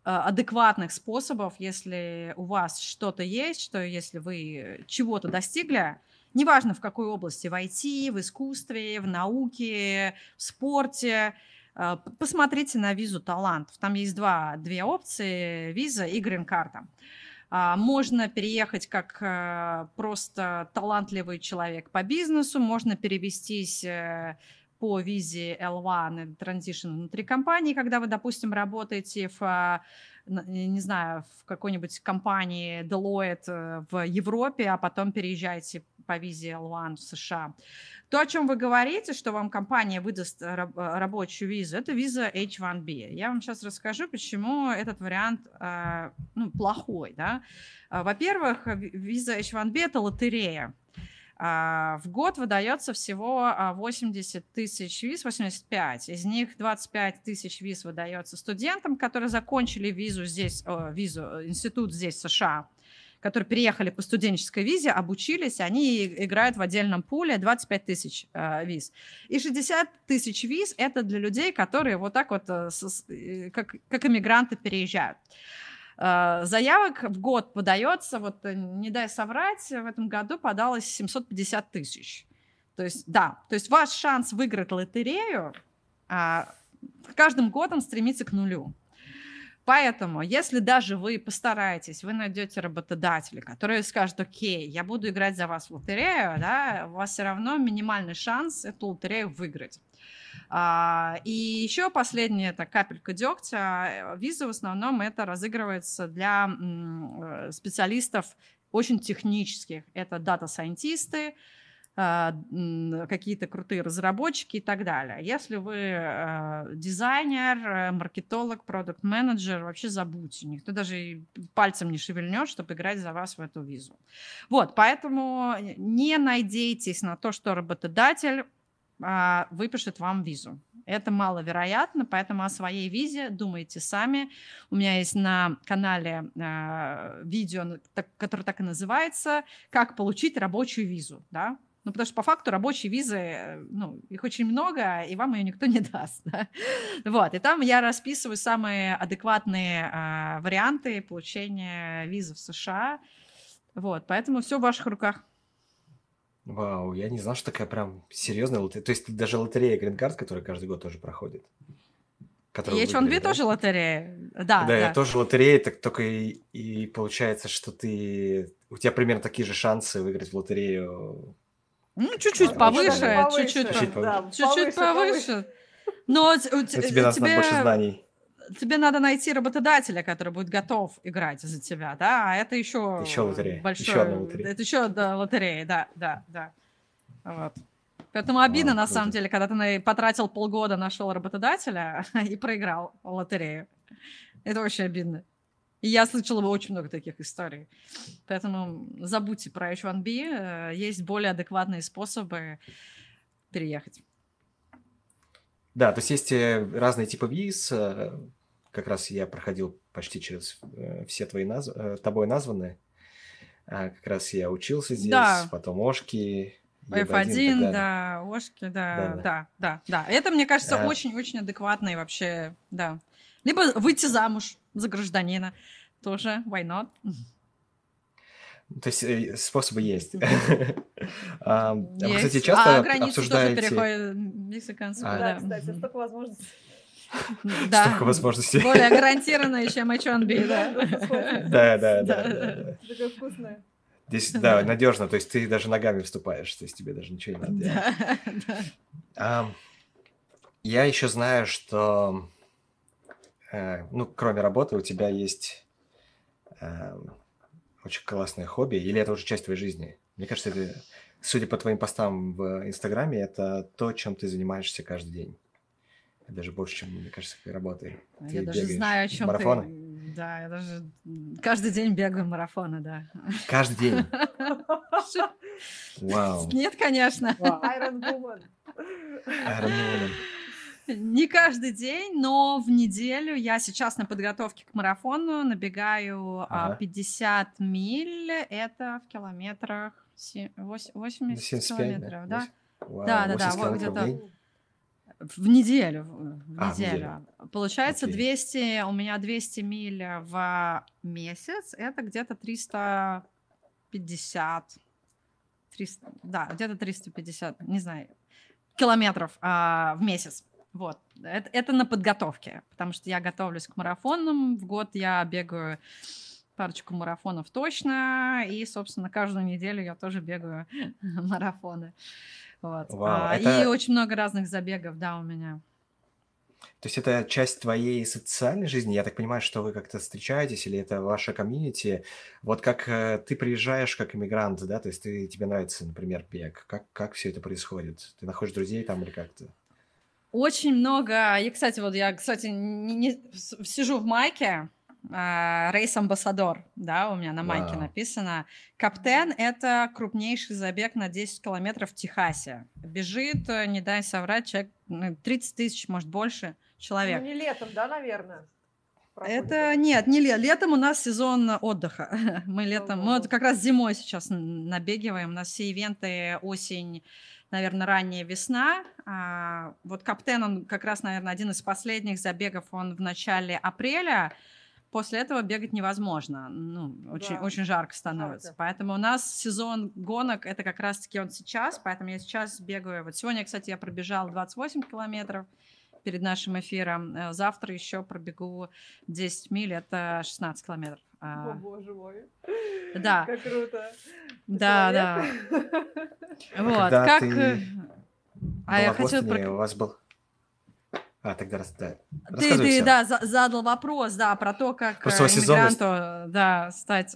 адекватных способов, если у вас что-то есть, что если вы чего-то достигли, неважно в какой области, в IT, в искусстве, в науке, в спорте, э, посмотрите на визу талантов. Там есть два, две опции, виза и грин-карта. А, можно переехать как э, просто талантливый человек по бизнесу, можно перевестись э, по визе L1 Transition внутри компании, когда вы, допустим, работаете в, а, не знаю, в какой-нибудь компании Deloitte в Европе, а потом переезжаете по визе L1 в США. То, о чем вы говорите, что вам компания выдаст э, раб- э, рабочую визу, это виза H1B. Я вам сейчас расскажу, почему этот вариант э, ну, плохой. Да? Э, во-первых, виза H1B – это лотерея. В год выдается всего 80 тысяч виз, 85. Из них 25 тысяч виз выдается студентам, которые закончили визу здесь, визу, институт здесь, в США которые переехали по студенческой визе, обучились, они играют в отдельном пуле 25 тысяч э, виз. И 60 тысяч виз – это для людей, которые вот так вот, э, э как, как иммигранты, переезжают. Э, заявок в год подается, вот э, не дай соврать, в этом году подалось 750 тысяч. То есть, да, то есть ваш шанс выиграть лотерею а, каждым годом стремится к нулю. Поэтому, если даже вы постараетесь, вы найдете работодателя, который скажет, окей, я буду играть за вас в лотерею, да, у вас все равно минимальный шанс эту лотерею выиграть. А, и еще последняя это капелька дегтя. Э, виза в основном это разыгрывается для э, специалистов очень технических. Это дата-сайентисты, а, какие-то крутые разработчики и так далее. Если вы а, дизайнер, э, маркетолог, продукт-менеджер, вообще забудьте. Никто даже пальцем не шевельнет, чтобы играть за вас в эту визу. Вот, поэтому не надейтесь на то, что работодатель а, выпишет вам визу. Это маловероятно, поэтому о своей визе думайте сами. У меня есть на канале э, видео, которое так и называется «Как получить рабочую визу». Да? Ну, потому что по факту рабочие визы, э, ну, их очень много, и вам ее никто не даст. Да? Вот, и там я расписываю самые адекватные э, варианты получения визы в США. Вот, поэтому все в ваших руках. Вау, я не знал, что такая прям серьезная лотерея. То есть даже лотерея Гринкард, которая каждый год тоже проходит. Есть H1B да? тоже лотерея. Да, да, да. тоже лотерея, так только и, и получается, что ты у тебя примерно такие же шансы выиграть в лотерею ну, чуть-чуть а, повыше, чуть-чуть повыше. Чуть-чуть да, повыше. повыше. Но у, тебе надо тебе... больше знаний. Тебе надо найти работодателя, который будет готов играть за тебя, да? А это еще, еще лотерея. большой... Еще одна лотерея. Это еще да, лотерея, да, да, да. Вот. Поэтому обидно, а, на самом деле, когда ты потратил полгода, нашел работодателя и проиграл лотерею. Это очень обидно. И я слышала бы очень много таких историй. Поэтому забудьте про H1B. Э, есть более адекватные способы переехать. Да, то есть есть э, разные типы виз. Э, как раз я проходил почти через все твои наз... тобой названные. А как раз я учился здесь, да. потом Ошки, F1, да, Ошки, да, да, да, да, да. Это, мне кажется, а. очень-очень а... адекватные вообще, да. Либо выйти замуж за гражданина. Тоже, why not? То есть э, способы есть. А, кстати, часто а обсуждаете... тоже переходит мексиканцу. А. Да, кстати, столько возможностей. Да. Столько возможностей. Более гарантированные, чем Айчонби, да. Да, да, да. Такое Здесь, да, надежно, то есть ты даже ногами вступаешь, то есть тебе даже ничего не надо делать. Я еще знаю, что Э, ну, кроме работы, у тебя есть эм, очень классное хобби, или это уже часть твоей жизни? Мне кажется, это, судя по твоим постам в Инстаграме, это то, чем ты занимаешься каждый день. Даже больше, чем, мне кажется, работой. Ты я даже знаю, о чем марафоны. ты. Да, я даже каждый день бегаю марафоны, да. Каждый день? Вау. Нет, конечно. Iron Woman. Iron Woman. Не каждый день, но в неделю я сейчас на подготовке к марафону набегаю а, ага. 50 миль. Это в километрах 80 ну, километров, да? Вау, да, да, да, вот где-то в неделю. В а, неделю. В неделю. Получается, Окей. 200, у меня 200 миль в месяц, это где-то 350, 300, да, где-то 350, не знаю, километров а, в месяц. Вот, это, это на подготовке, потому что я готовлюсь к марафонам. В год я бегаю парочку марафонов точно, и, собственно, каждую неделю я тоже бегаю марафоны. Вот. Вау, а, это... И очень много разных забегов, да, у меня. То есть это часть твоей социальной жизни? Я так понимаю, что вы как-то встречаетесь, или это ваша комьюнити? Вот как э, ты приезжаешь как иммигрант, да? То есть ты, тебе нравится, например, бег. Как, как все это происходит? Ты находишь друзей там или как-то? Очень много. И, кстати, вот я, кстати, не, не, сижу в майке. А, Рейс-амбассадор, да, у меня на майке wow. написано. Каптен – это крупнейший забег на 10 километров в Техасе. Бежит, э, не дай соврать, человек 30 ну, тысяч, может, больше человек. Ну, не летом, да, наверное? Проходит. Это нет, не ле... летом у нас сезон отдыха. мы летом, мы вот как раз зимой сейчас набегиваем. У нас все ивенты осень, наверное, ранняя весна. А, вот Каптен, он как раз, наверное, один из последних забегов, он в начале апреля. После этого бегать невозможно, ну, очень, да. очень жарко становится. Жарко. Поэтому у нас сезон гонок, это как раз-таки он сейчас, поэтому я сейчас бегаю. Вот сегодня, кстати, я пробежала 28 километров перед нашим эфиром. Э, завтра еще пробегу 10 миль, это 16 километров. О, а. боже мой. Да. Как круто. Да, да. Вот, как... Э, а я хотела... У вас был а, тогда раз, да. Ты, ты, да, задал вопрос, да, про то, как Просто э, иммигранту, сезонность. да, стать...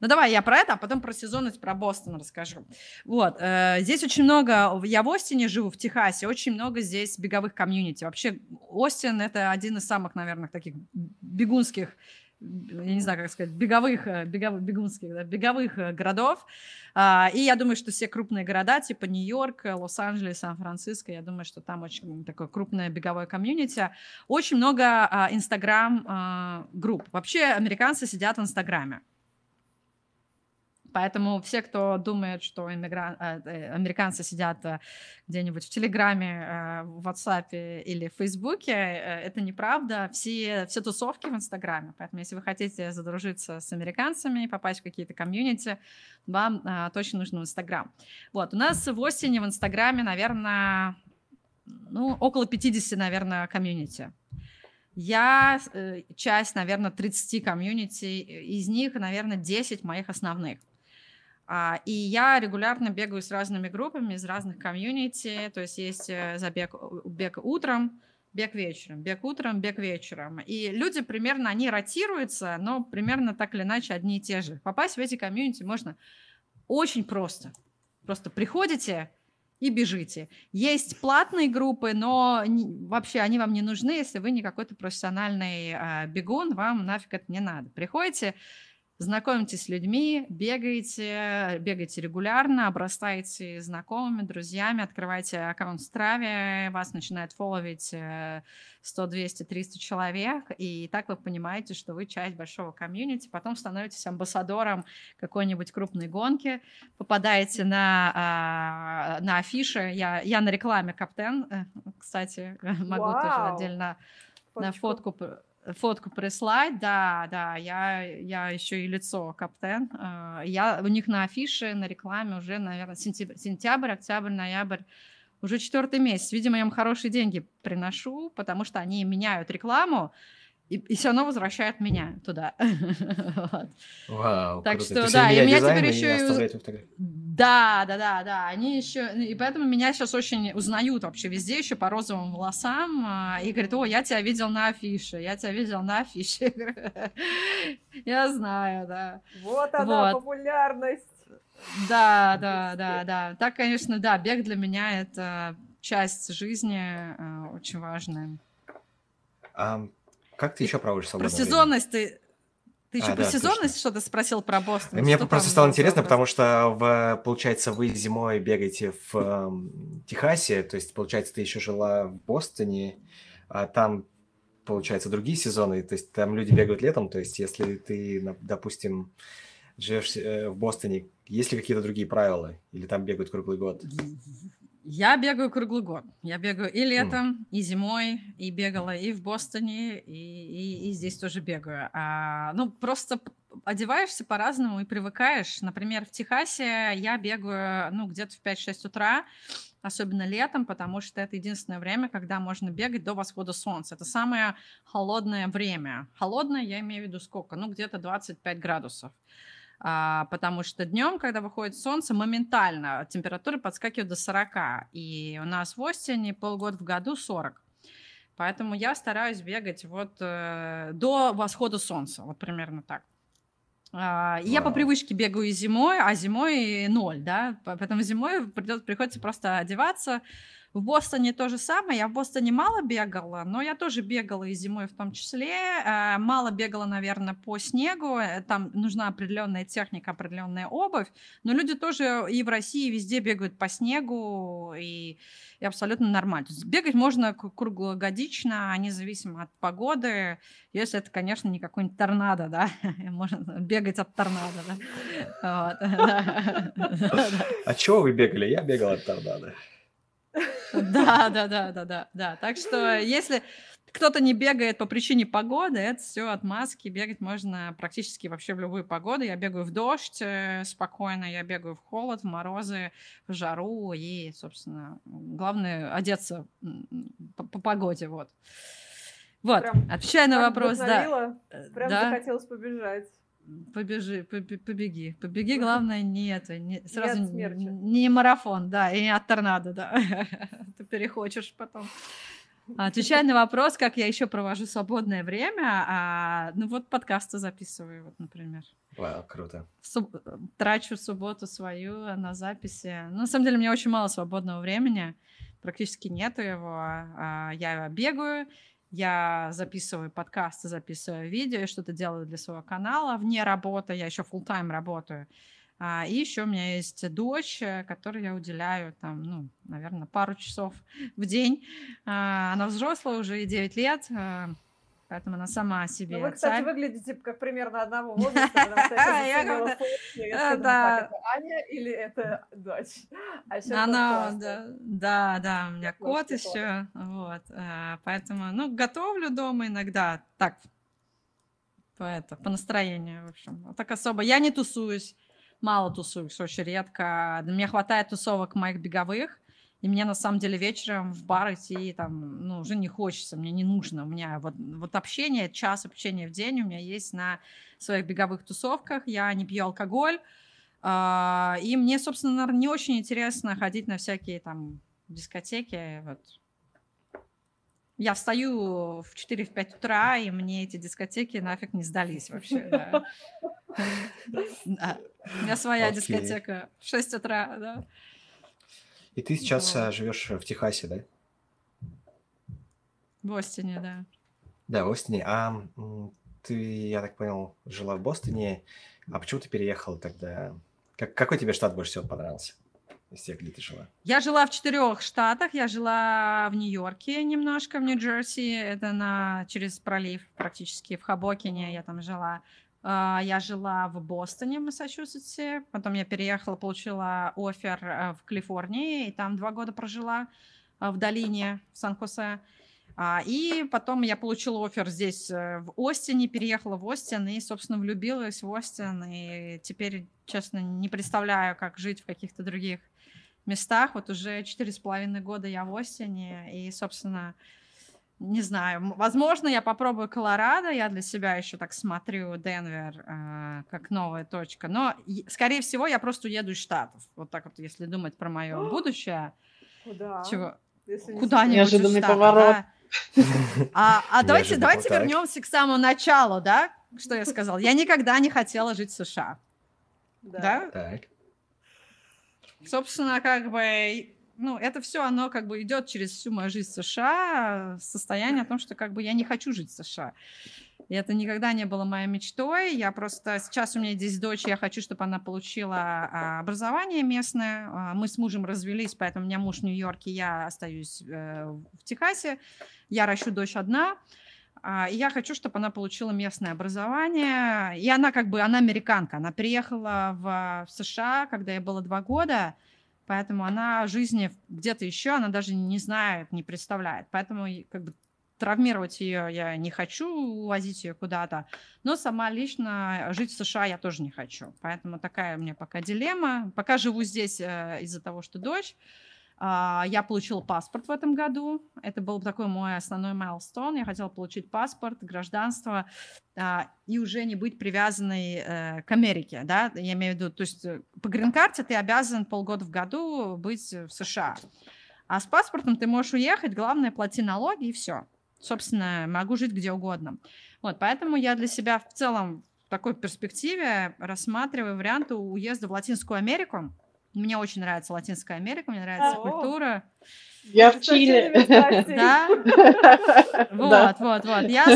Ну, давай я про это, а потом про сезонность, про Бостон расскажу. Вот, э, здесь очень много, я в Остине живу, в Техасе, очень много здесь беговых комьюнити. Вообще, Остин — это один из самых, наверное, таких бегунских я не знаю, как сказать, беговых, э, беговых бегунских, да, беговых э, городов. А, и я думаю, что все крупные города, типа Нью-Йорк, э, Лос-Анджелес, Сан-Франциско, я думаю, что там очень такое крупное беговое комьюнити. Очень много а, Инстаграм-групп. А, Вообще американцы сидят в Инстаграме. Поэтому все, кто думает, что иммигран... Э, э, американцы сидят э, где-нибудь в Телеграме, в WhatsApp или в Фейсбуке, это неправда. Все, все тусовки в Инстаграме. Поэтому если вы хотите задружиться с американцами, попасть в какие-то комьюнити, вам точно нужен Инстаграм. Вот, у нас в осени в Инстаграме, наверное, ну, около 50, наверное, комьюнити. Я часть, наверное, 30 комьюнити, из них, наверное, 10 моих основных. А, и я регулярно бегаю с разными группами, из разных комьюнити. То есть есть э, забег бег утром, бег вечером, бег утром, бег вечером. И люди примерно, они ротируются, но примерно так или иначе одни и те же. Попасть в эти комьюнити можно очень просто. Просто приходите, и бежите. Есть платные группы, но вообще они вам не нужны, если вы не какой-то профессиональный а, бегун, вам нафиг это не надо. Приходите, Знакомьтесь с людьми, бегаете, бегаете регулярно, обрастаете знакомыми, друзьями, открываете аккаунт в Страве, вас начинает фоловить 100, 200, 300 человек, и так вы понимаете, что вы часть большого комьюнити, потом становитесь амбассадором какой-нибудь крупной гонки, попадаете на, э, на афиши, я, я на рекламе Каптен, э, кстати, могу Вау. тоже отдельно Фоточку. на фотку Фотку прислать, да, да, я, я еще и лицо Каптен. А, я, у них на афише, на рекламе уже, наверное, сентябрь, сентябрь октябрь, ноябрь, уже четвертый месяц. Видимо, я им хорошие деньги приношу, потому что они меняют рекламу, и, и все равно возвращает меня туда. вот. Вау, так круто. что да, и меня теперь еще и... да, да, да, да, они еще ну, и поэтому меня сейчас очень узнают вообще везде еще по розовым волосам а, и говорят, о, я тебя видел на афише, я тебя видел на афише, я знаю, да. Вот она вот. популярность. Да, да, да, да. Так, конечно, да, бег для меня это часть жизни а, очень важная. Как ты еще проводишь свободное Про сезонность ты... Ты еще а, про да, сезонность что-то спросил про Бостон? Мне что просто стало интересно, потому что, в, получается, вы зимой бегаете в э, Техасе, то есть, получается, ты еще жила в Бостоне, а там, получается, другие сезоны, то есть там люди бегают летом, то есть если ты, допустим, живешь э, в Бостоне, есть ли какие-то другие правила? Или там бегают круглый год? Я бегаю круглый год. Я бегаю и хм. летом, mm. и зимой, и бегала и в Бостоне, и, и, и здесь тоже бегаю. А, ну, просто одеваешься по-разному и привыкаешь. Например, в Техасе я бегаю, ну, где-то в 5-6 утра, особенно летом, потому что это единственное время, когда можно бегать до восхода солнца. Это самое холодное время. Холодное, я имею в виду сколько? Ну, где-то 25 градусов а, потому что днем, когда выходит солнце, моментально температура подскакивает до 40, и у нас в Остине полгода в году 40. Поэтому я стараюсь бегать вот э, до восхода солнца, вот примерно так. А, я по привычке бегаю и зимой, а зимой ноль, да, поэтому зимой придет, приходится просто одеваться, в Бостоне то же самое. Я в Бостоне мало бегала, но я тоже бегала и зимой в том числе. Э, мало бегала, наверное, по снегу. Э, там нужна определенная техника, определенная обувь. Но люди тоже и в России везде бегают по снегу, и, и абсолютно нормально. Бегать можно круглогодично, независимо от погоды, если это, конечно, не какой-нибудь торнадо, да? Можно бегать от торнадо, да? А чего вы бегали? Я бегал от торнадо. Да, да, да, да, да, да. Так что э, если кто-то не бегает по причине погоды, это все от маски Бегать можно практически вообще в любую погоду. Я бегаю в дождь э, спокойно, я бегаю в холод, в морозы, в жару. И, собственно, главное одеться по, по погоде. Вот. Вот, прям отвечай на вопрос, да. Э, прям да. захотелось побежать побежи, побеги, побеги, главное не это, не, сразу не, марафон, да, и не от торнадо, да, ты перехочешь потом. Отвечая на вопрос, как я еще провожу свободное время, а, ну вот подкасты записываю, вот, например. Вау, круто. Суб... Трачу субботу свою на записи. Ну, на самом деле, у меня очень мало свободного времени, практически нету его. А, я бегаю, я записываю подкасты, записываю видео, что-то делаю для своего канала вне работы, я еще full тайм работаю. А, и еще у меня есть дочь, э, которой я уделяю там, ну, наверное, пару часов в день. А, она взрослая уже, ей 9 лет. А, Поэтому она сама себе. Ну, вы, кстати, царь. выглядите как примерно одного возраста, потому что я э, да. Аня или это дочь. А она, да, э, да, да у меня кот еще, вот, э, поэтому, ну, готовлю дома иногда, так, по это, по настроению, в общем, так особо. Я не тусуюсь, мало тусуюсь, очень редко. Мне хватает тусовок моих беговых, и мне на самом деле вечером в бар идти там, ну, уже не хочется, мне не нужно. У меня вот, вот общение, час общения в день у меня есть на своих беговых тусовках. Я не пью алкоголь. Э, и мне, собственно, не очень интересно ходить на всякие там дискотеки. Вот. Я встаю в 4-5 в утра, и мне эти дискотеки нафиг не сдались вообще. Да. У меня своя дискотека в 6 утра, да. И ты сейчас да. Э, живешь в Техасе, да? В Остине, да. Да, в Остине. А ты, я так понял, жила в Бостоне. А почему ты переехала тогда? Как, какой тебе штат больше всего понравился? из тех, где ты жила? Я жила в четырех штатах. Я жила в Нью-Йорке немножко, в Нью-Джерси. Это на, через пролив практически, в Хабокине я там жила. А, я жила в Бостоне, в Массачусетсе. Потом я переехала, получила офер э, в Калифорнии, и там два года прожила э, в долине в Сан-Хосе. А, и потом я получила офер здесь, э, в Остине, переехала в Остин и, собственно, влюбилась в Остин. И теперь, честно, не представляю, как жить в каких-то других местах. Вот уже четыре с половиной года я в Остине, и, собственно, не знаю, возможно, я попробую Колорадо, я для себя еще так смотрю Денвер э, как новая точка, но, скорее всего, я просто еду из Штатов, вот так вот, если думать про мое будущее. Куда? Чего? Куда-нибудь Неожиданный Штатов, поворот. Да? А, а давайте, давайте так. вернемся к самому началу, да? Что я сказала? Я никогда не хотела жить в США. да? Так. Собственно, как бы ну, это все, оно как бы идет через всю мою жизнь в США, состояние о том, что как бы я не хочу жить в США. И это никогда не было моей мечтой. Я просто... Сейчас у меня здесь дочь, я хочу, чтобы она получила а, образование местное. А, мы с мужем развелись, поэтому у меня муж в Нью-Йорке, я остаюсь э, в Техасе. Я ращу дочь одна. А, и я хочу, чтобы она получила местное образование. И она как бы, она американка. Она приехала в США, когда ей было два года. Поэтому она жизни где-то еще, она даже не знает, не представляет. Поэтому как бы травмировать ее я не хочу, увозить ее куда-то. Но сама лично жить в США я тоже не хочу. Поэтому такая у меня пока дилемма. Пока живу здесь э, из-за того, что дочь. А, я получила паспорт в этом году. Это был такой мой основной майлстон. Я хотела получить паспорт, гражданство а, и уже не быть привязанной э, к Америке. Да? Я имею в виду, то есть э, по грин-карте ты обязан полгода в году быть в США. А с паспортом ты можешь уехать, главное, плати налоги и все. Собственно, могу жить где угодно. Вот, поэтому я для себя в целом в такой перспективе рассматриваю вариант уезда в Латинскую Америку мне очень нравится Латинская Америка, мне нравится а, культура. Я в Чили. Да? Вот, вот, вот. Я,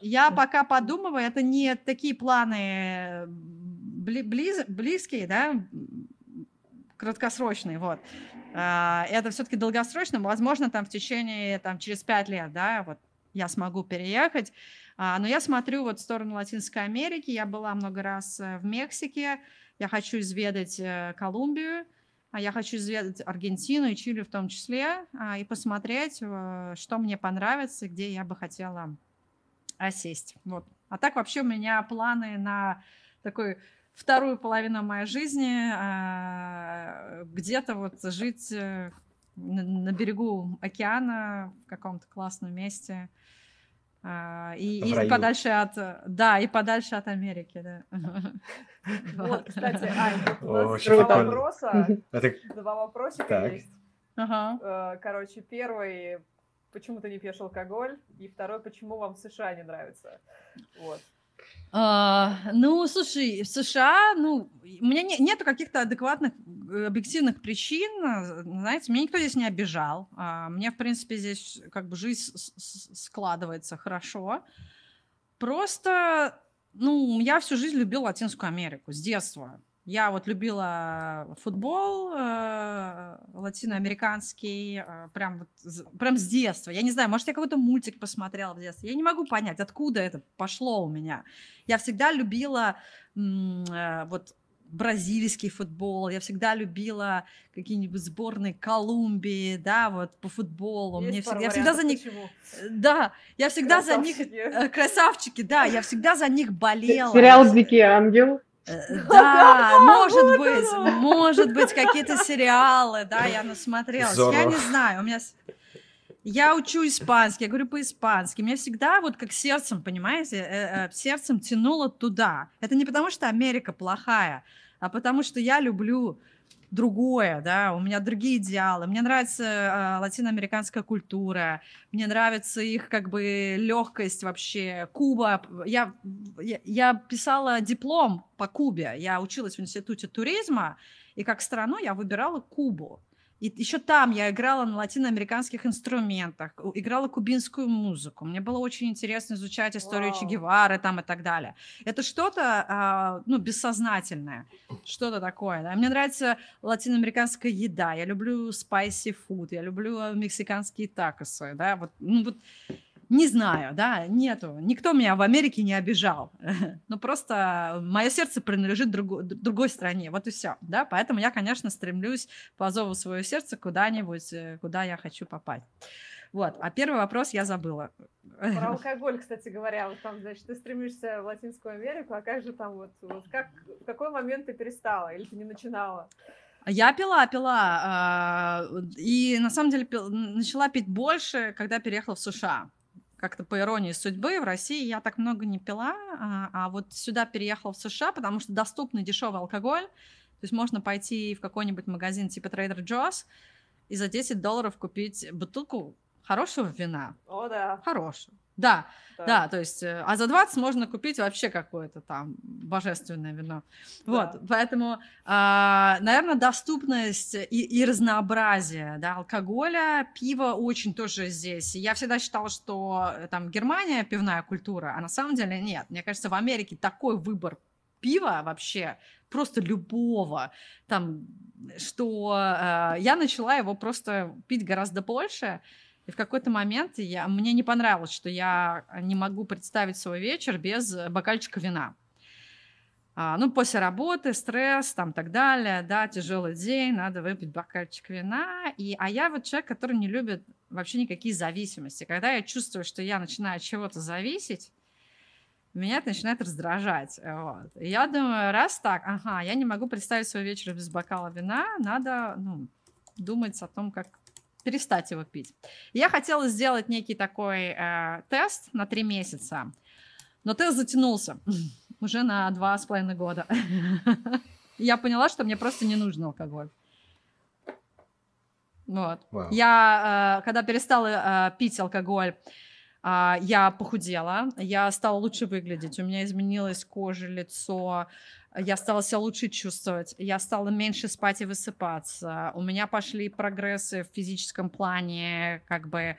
я пока подумываю, это не такие планы э, близ, близкие, да, краткосрочные, вот. А, это все-таки долгосрочно, возможно, там в течение, там, через пять лет, да, вот я смогу переехать. А, но я смотрю вот в сторону Латинской Америки, я была много раз э, в Мексике, я хочу изведать э, Колумбию, а я хочу изведать Аргентину и Чили в том числе, а, и посмотреть, э, что мне понравится, где я бы хотела осесть. Вот. А так вообще у меня планы на такой вторую половину моей жизни а, где-то вот жить э, на берегу океана в каком-то классном месте – а, и, и подальше от, э, да, и подальше от Америки, да. Вот, кстати, а, два вопроса, два вопросика есть. Э, короче, первый, почему ты не пьешь алкоголь, и второй, почему вам в США не нравится. Вот. А, ну, слушай, в США, ну, у меня не, нет каких-то адекватных, э, объективных причин, а, знаете, меня никто здесь не обижал. А, мне, в принципе, здесь как бы жизнь складывается хорошо. Просто, ну, я всю жизнь любил Латинскую Америку с детства. Я вот любила футбол э, латиноамериканский, э, прям вот прям с детства. Я не знаю, может, я какой-то мультик посмотрела в детстве. Я не могу понять, откуда это пошло у меня. Я всегда любила э, вот бразильский футбол, я всегда любила какие-нибудь сборные Колумбии, да, вот по футболу. Есть Мне всегда, я всегда за них, почему? Э, да, я всегда за них красавчики, э, да, я всегда за них болела. Сериал "Дикий ангел". Э, да, может быть, может быть, какие-то сериалы, да, я насмотрелась. Я не знаю, у меня... Я учу испанский, я говорю по-испански. Меня всегда вот как сердцем, понимаете, э, э, сердцем тянуло туда. Это не потому, что Америка плохая, а потому что я люблю другое, да, у меня другие идеалы, мне нравится э, латиноамериканская культура, мне нравится их как бы легкость вообще. Куба, я, я, я писала диплом по Кубе, я училась в институте туризма, и как страну я выбирала Кубу. И еще там я играла на латиноамериканских инструментах, играла кубинскую музыку. Мне было очень интересно изучать историю wow. Че Гевары там и так далее. Это что-то, а, ну, бессознательное, что-то такое. Да? Мне нравится латиноамериканская еда, я люблю spicy food, я люблю а, мексиканские такосы, да, вот, ну, вот не знаю, да, нету. Никто меня в Америке не обижал. Но ну, просто мое сердце принадлежит друг, другой стране. Вот и все. Да? Поэтому я, конечно, стремлюсь по зову своего сердца куда-нибудь, э, куда я хочу попасть. Вот. А первый вопрос я забыла. Про алкоголь, кстати говоря, вот там, значит, ты стремишься в Латинскую Америку, а как же там вот, вот как, в какой момент ты перестала или ты не начинала? Я пила, пила, а, и на самом деле пила, начала пить больше, когда переехала в США как-то по иронии судьбы, в России я так много не пила, а, а вот сюда переехала в США, потому что доступный дешевый алкоголь. То есть можно пойти в какой-нибудь магазин типа Trader Joe's и за 10 долларов купить бутылку хорошего вина. О, да. Хорошего. Да, да, да, то есть, э, а за 20 можно купить вообще какое-то там божественное вино. Да. Вот, поэтому, а, наверное, доступность и, и разнообразие, да, алкоголя, пива очень тоже здесь. Я всегда считала, что э, там Германия пивная культура, а на самом деле нет. Мне кажется, в Америке такой выбор пива вообще просто любого там что э, я начала его просто пить гораздо больше и в какой-то момент я, мне не понравилось, что я не могу представить свой вечер без э, бокальчика вина. А, ну, после работы, стресс, там, так далее, да, тяжелый день, надо выпить бокальчик вина. И, а я вот человек, который не любит вообще никакие зависимости. Когда я чувствую, что я начинаю от чего-то зависеть, меня это начинает раздражать. Вот. я думаю, раз так, ага, я не могу представить свой вечер без бокала вина, надо ну, думать о том, как перестать его пить. Я хотела сделать некий такой э, тест на три месяца, но тест затянулся уже на два с половиной года. Я поняла, что мне просто не нужен алкоголь. Вот. Wow. Я, э, когда перестала э, пить алкоголь, э, я похудела, я стала лучше выглядеть, у меня изменилась кожа, лицо, я стала себя лучше чувствовать, я стала меньше спать и высыпаться, у меня пошли прогрессы в физическом плане, как бы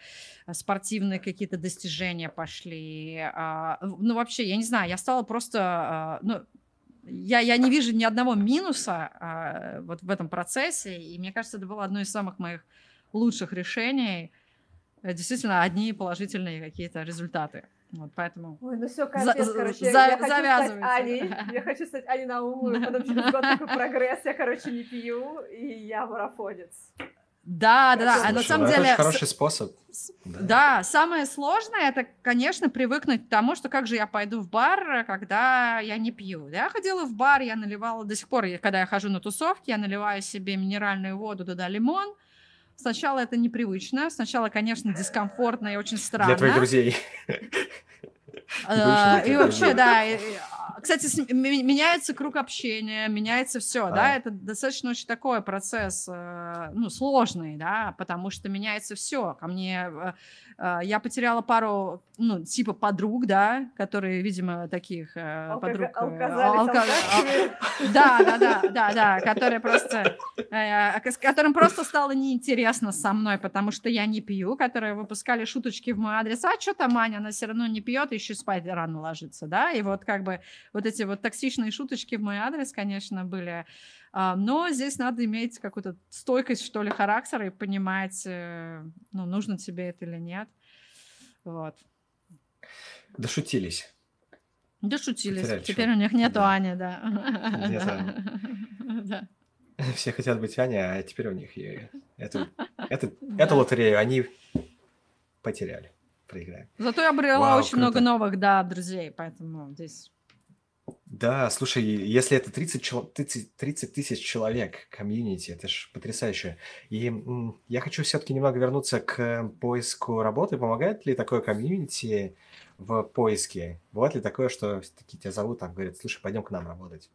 э, спортивные какие-то достижения пошли. А, ну, вообще, я не знаю, я стала просто, а, ну, я, я не вижу ни одного минуса а, вот в этом процессе, и мне кажется, это было одно из самых моих лучших решений. Э, действительно, одни положительные какие-то результаты. Вот, поэтому... Ой, ну все, капец, за, короче, за, я хочу стать Аней, я хочу стать Аней на уму, и потом через год такой прогресс, я, короче, не пью, и я марафонец. Да, да, да. А на самом ну, деле... Это хороший способ. Да. да, самое сложное, это, конечно, привыкнуть к тому, что как же я пойду в бар, когда я не пью. Я ходила в бар, я наливала до сих пор, когда я хожу на тусовки, я наливаю себе минеральную воду, туда лимон, Сначала это непривычно, сначала, конечно, дискомфортно и очень странно. Для твоих друзей. А, и вообще, да, а, кстати, меняется круг общения, меняется все, да, это достаточно очень такой процесс, э, ну, сложный, да, потому что меняется все. Ко мне э, а, я потеряла пару, ну, типа подруг, да, которые, видимо, таких э, Алка- подруг... Э, Алка... Да, да, да, да, да, которые просто... Э, с Которым просто стало неинтересно со мной, потому что я не пью, которые выпускали шуточки в мой адрес. А что там Аня, она все равно не пьет, еще спать рано ложится, да? И вот как бы вот эти вот токсичные шуточки в мой адрес, конечно, были а, но здесь надо иметь какую-то стойкость, что ли, характера и понимать, э, ну, нужно тебе это или нет. Вот. Дошутились. Дошутились. Потеряли Теперь что? у них нету да. Ани, да. Нет Ани. Да. Все хотят быть Аня, а теперь у них ее. Это, это, да. эту лотерею они потеряли, проиграли. Зато я обрела очень много новых, да, друзей, поэтому здесь да, слушай, если это 30, чел... 30, 30 тысяч человек комьюнити, это же потрясающе. И я хочу все-таки немного вернуться к поиску работы. Помогает ли такое комьюнити в поиске? Бывает ли такое, что такие тебя зовут, там говорят, слушай, пойдем к нам работать?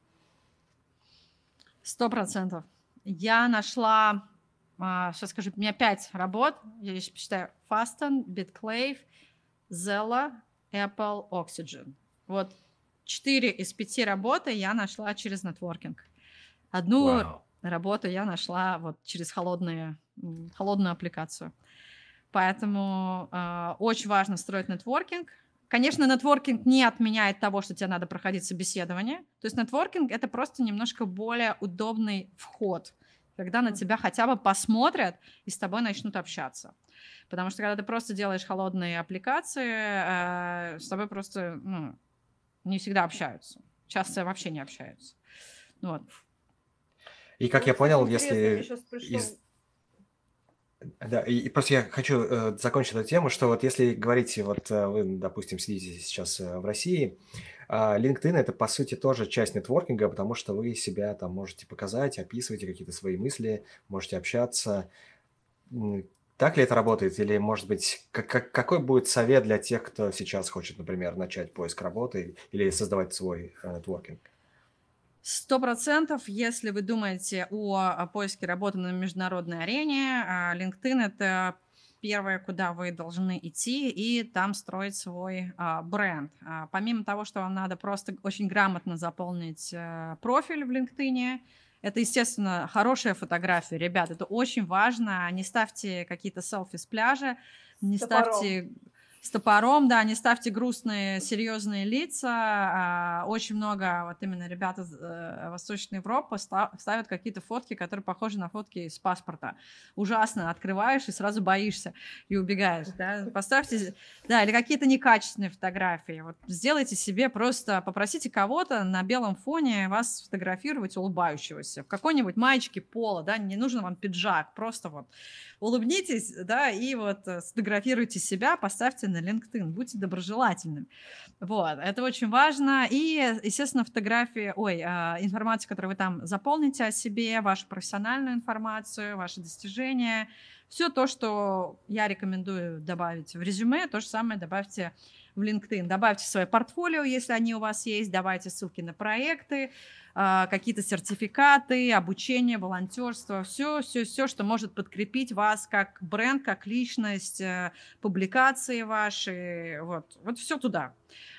Сто процентов. Я нашла, сейчас а, скажу, у меня пять работ. Я еще посчитаю. Fasten, BitClave, Zella, Apple, Oxygen. Вот четыре из пяти работы я нашла через нетворкинг. Одну Вау. работу я нашла вот через холодные, холодную аппликацию. Поэтому э, очень важно строить нетворкинг. Конечно, нетворкинг не отменяет того, что тебе надо проходить собеседование. То есть нетворкинг это просто немножко более удобный вход, когда на тебя хотя бы посмотрят и с тобой начнут общаться. Потому что когда ты просто делаешь холодные аппликации, э, с тобой просто ну, не всегда общаются. Часто вообще не общаются. Вот. И как я понял, если... Из... Да, и, и просто я хочу э, закончить эту тему, что вот если говорить вот э, вы, допустим, сидите сейчас э, в России, э, LinkedIn это по сути тоже часть нетворкинга, потому что вы себя там можете показать, описывать какие-то свои мысли, можете общаться. Так ли это работает? Или, может быть, как, как, какой будет совет для тех, кто сейчас хочет, например, начать поиск работы или создавать свой нетворкинг? Э, Сто процентов, если вы думаете о поиске работы на международной арене, а, LinkedIn это первое, куда вы должны идти и там строить свой а, бренд. А, помимо того, что вам надо просто очень грамотно заполнить а, профиль в LinkedIn, это, естественно, хорошая фотография, ребят, это очень важно. Не ставьте какие-то селфи с пляжа, не Топором. ставьте с топором, да, не ставьте грустные, серьезные лица. А, очень много вот именно ребята из э, Восточной Европы ставят какие-то фотки, которые похожи на фотки из паспорта. Ужасно, открываешь и сразу боишься и убегаешь, да. Поставьте, да, или какие-то некачественные фотографии. Вот сделайте себе просто, попросите кого-то на белом фоне вас сфотографировать улыбающегося в какой-нибудь маечке пола, да, не нужен вам пиджак, просто вот улыбнитесь, да, и вот э, сфотографируйте себя, поставьте на LinkedIn, будьте доброжелательными. Вот, это очень важно. И, э, естественно, фотографии, ой, а, информацию, которую вы там заполните о себе, вашу профессиональную информацию, ваши достижения, все то, что я рекомендую добавить в резюме, то же самое добавьте в LinkedIn, добавьте свое портфолио, если они у вас есть, давайте ссылки на проекты, а, какие-то сертификаты, обучение, волонтерство, все, все, все, что может подкрепить вас как бренд, как личность, э, публикации ваши, вот, вот все туда.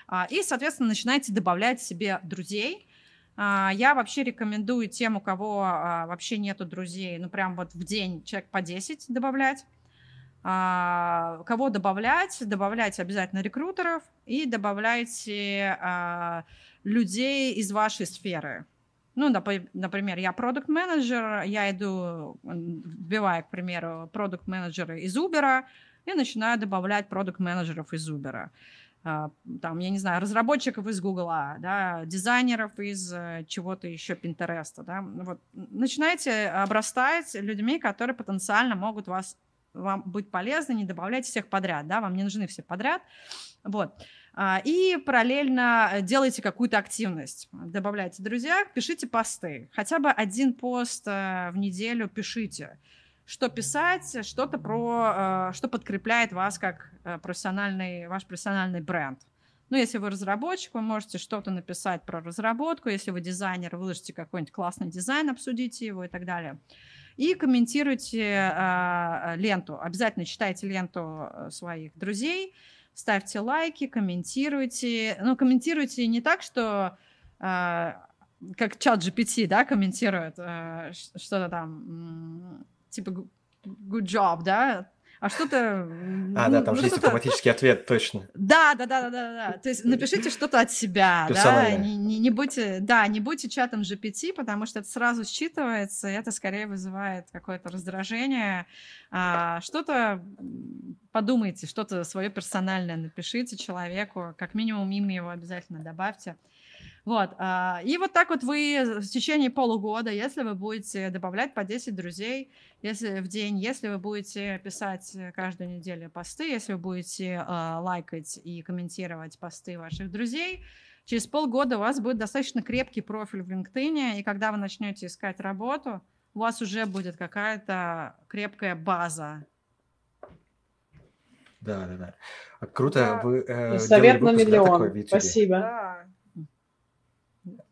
А, и, соответственно, начинайте добавлять себе друзей, а, я вообще рекомендую тем, у кого вообще нету друзей, ну прям вот в день человек по 10 добавлять. А, кого добавлять, добавляйте обязательно рекрутеров и добавляйте а, людей из вашей сферы. Ну, например, я продукт менеджер я иду, вбиваю, к примеру, продукт менеджера из Uber, и начинаю добавлять продукт менеджеров из Uber. А, там, я не знаю, разработчиков из Гугла, да, дизайнеров из э, чего-то еще Пинтереста. Да. Вот. Начинайте обрастать людьми, которые потенциально могут вас вам быть полезно, не добавляйте всех подряд, да, вам не нужны все подряд, вот. А, и параллельно э, делайте какую-то активность. Добавляйте друзья, пишите посты. Хотя бы один пост э, в неделю пишите. Что писать, что-то про, э, что подкрепляет вас как профессиональный, ваш профессиональный бренд. Ну, если вы разработчик, вы можете что-то написать про разработку. Если вы дизайнер, выложите какой-нибудь классный дизайн, обсудите его и так далее и комментируйте э, ленту. Обязательно читайте ленту э, своих друзей, ставьте лайки, комментируйте. Ну, комментируйте не так, что э, как чат GPT, да, комментирует э, что-то там, типа good job, да, а что-то... А, ну, да, там ну, же есть автоматический ответ, точно. Да, да, да, да, да, да. То есть э, напишите что-то от себя, да, не, не, не будьте, да, не будьте чатом GPT, потому что это сразу считывается, и это скорее вызывает какое-то раздражение. А, что-то подумайте, что-то свое персональное напишите человеку, как минимум имя его обязательно добавьте. Вот. А, и вот так вот вы в течение полугода, если вы будете добавлять по 10 друзей если, в день, если вы будете писать э, каждую неделю посты, если вы будете а, лайкать и комментировать посты ваших друзей, через полгода у вас будет достаточно крепкий профиль в LinkedIn, и когда вы начнете искать работу, у вас уже будет какая-то крепкая база. Да, да, да. Круто. Да. Вы, э, и совет на миллион. Такой, Спасибо. Да.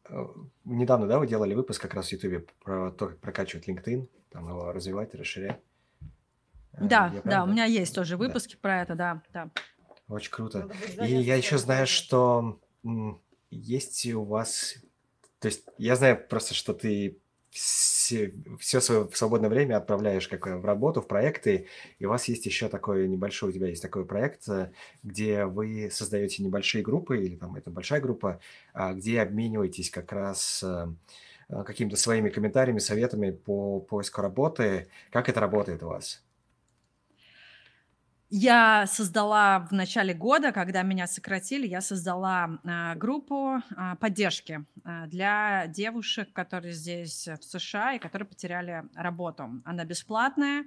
Э, недавно, да, вы делали выпуск как раз в Ютубе про то, как прокачивать LinkedIn, там его развивать, расширять. Э, да, я, да, у меня есть тоже выпуски да. про это, да, да. Очень круто. И я еще знаю, что есть у вас... То есть я знаю просто, что ты все, все свое свободное время отправляешь как в работу, в проекты, и у вас есть еще такой небольшой, у тебя есть такой проект, э, где вы создаете небольшие группы, или там это большая группа, а, где обмениваетесь как раз э, э, какими-то своими комментариями, советами по поиску работы, как это работает у вас. Я создала в начале года, когда меня сократили, я создала э, группу э, поддержки э, для девушек, которые здесь э, в США и которые потеряли работу. Она бесплатная.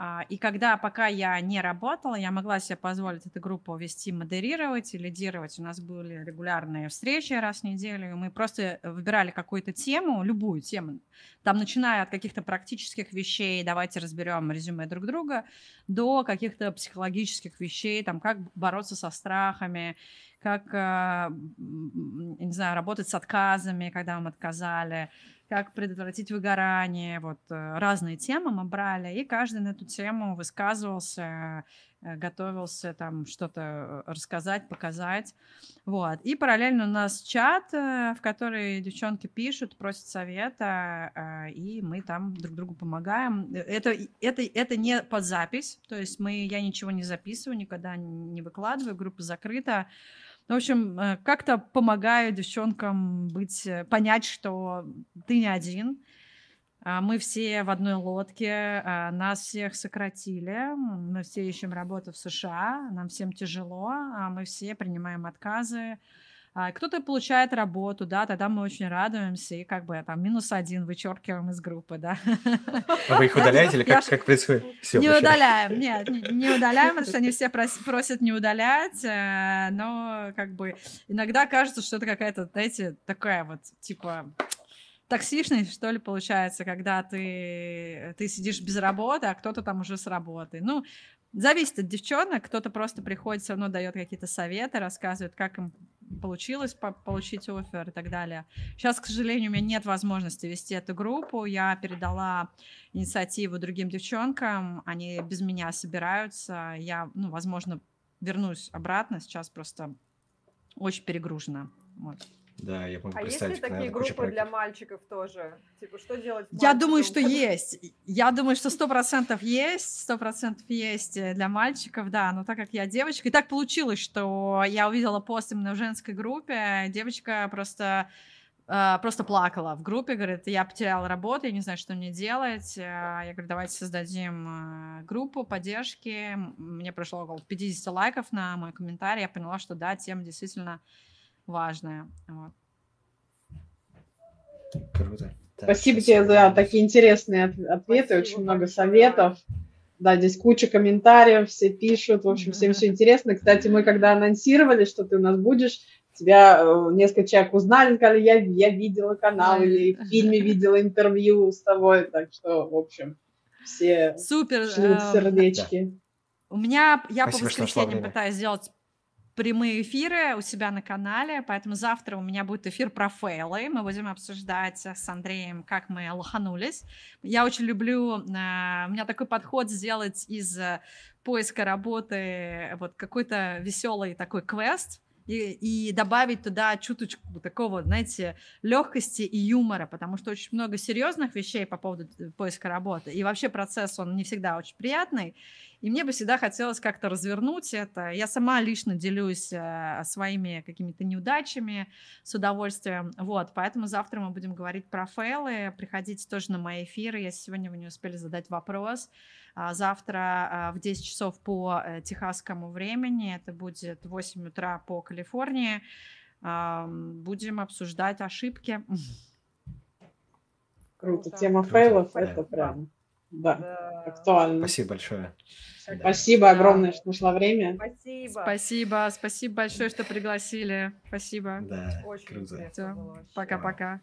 А, и когда, пока я не работала, я могла себе позволить эту группу вести, модерировать и лидировать. У нас были регулярные встречи раз в неделю, и мы просто э, выбирали какую-то тему, любую тему. Там, начиная от каких-то практических вещей, давайте разберем резюме друг друга, до каких-то психологических вещей, там, как бороться со страхами, как, а, не знаю, работать с отказами, когда вам отказали, как предотвратить выгорание, вот э, разные темы мы брали, и каждый на эту тему высказывался, э, готовился там что-то э, рассказать, показать, вот. И параллельно у нас чат, в который девчонки пишут, просят совета, а, и мы там друг другу помогаем. Это, это, это не под запись, то есть мы, я ничего не записываю, никогда не выкладываю, группа закрыта, ну, в общем, э, как-то помогаю девчонкам быть, э, понять, что ты не один, а, мы все в одной лодке, а, нас всех сократили, мы все ищем работу в США, нам всем тяжело, а мы все принимаем отказы, а, кто-то получает работу, да, тогда мы очень радуемся и как бы там минус один вычеркиваем из группы, да. А вы их удаляете или как, как происходит? Все, не удаляем, нет, не, не удаляем, потому что они все просят не удалять, э, но как бы иногда кажется, что это какая-то, знаете, такая вот, типа, токсичность, что ли, получается, когда ты, ты сидишь без работы, а кто-то там уже с работы. Ну, зависит от девчонок, кто-то просто приходит, все равно дает какие-то советы, рассказывает, как им получилось по получить офер и так далее. Сейчас, к сожалению, у меня нет возможности вести эту группу. Я передала инициативу другим девчонкам. Они без меня собираются. Я, ну, возможно, вернусь обратно. Сейчас просто очень перегружена. Вот. Да, я могу а представить. есть ли такие группы для мальчиков тоже? Типа, что делать? Я думаю, что есть. Я думаю, что сто процентов есть, сто процентов есть э, для мальчиков, да. Но так как я девочка, и так получилось, что я увидела пост именно в женской группе, девочка просто э, просто плакала в группе, говорит, я потеряла работу, я не знаю, что мне делать. Э, я говорю, давайте создадим группу поддержки. Мне пришло около 50 лайков на мой комментарий. Я поняла, что да, тема действительно важное. Вот. Круто. Так, Спасибо тебе за такие интересные ответы, Спасибо очень много советов. Да, здесь куча комментариев, все пишут, в общем, всем все интересно. Кстати, мы когда анонсировали, что ты у нас будешь, тебя э, несколько человек узнали, сказали, я, я видела канал, или в фильме видела интервью с тобой, так что, в общем, все Супер. шлют эм, сердечки. Да. У меня, я Спасибо, по воскресеньям пытаюсь сделать прямые эфиры у себя на канале, поэтому завтра у меня будет эфир про фейлы, мы будем обсуждать с Андреем, как мы лоханулись. Я очень люблю, э, у меня такой подход сделать из э, поиска работы э, вот какой-то веселый такой квест, и, и добавить туда чуточку такого, знаете, легкости и юмора, потому что очень много серьезных вещей по поводу поиска работы, и вообще процесс, он не всегда очень приятный, и мне бы всегда хотелось как-то развернуть это. Я сама лично делюсь э, своими какими-то неудачами с удовольствием. Вот, поэтому завтра мы будем говорить про фейлы. Приходите тоже на мои эфиры, если сегодня вы не успели задать вопрос. А завтра э, в 10 часов по э, техасскому времени, это будет 8 утра по Калифорнии, будем обсуждать ошибки. Круто. Тема Круто. фейлов – это прям да, да. актуально. Спасибо большое. Спасибо да. огромное, что нашла время. Спасибо. Спасибо, спасибо большое, что пригласили. Спасибо. Да, Очень круто. Пока-пока.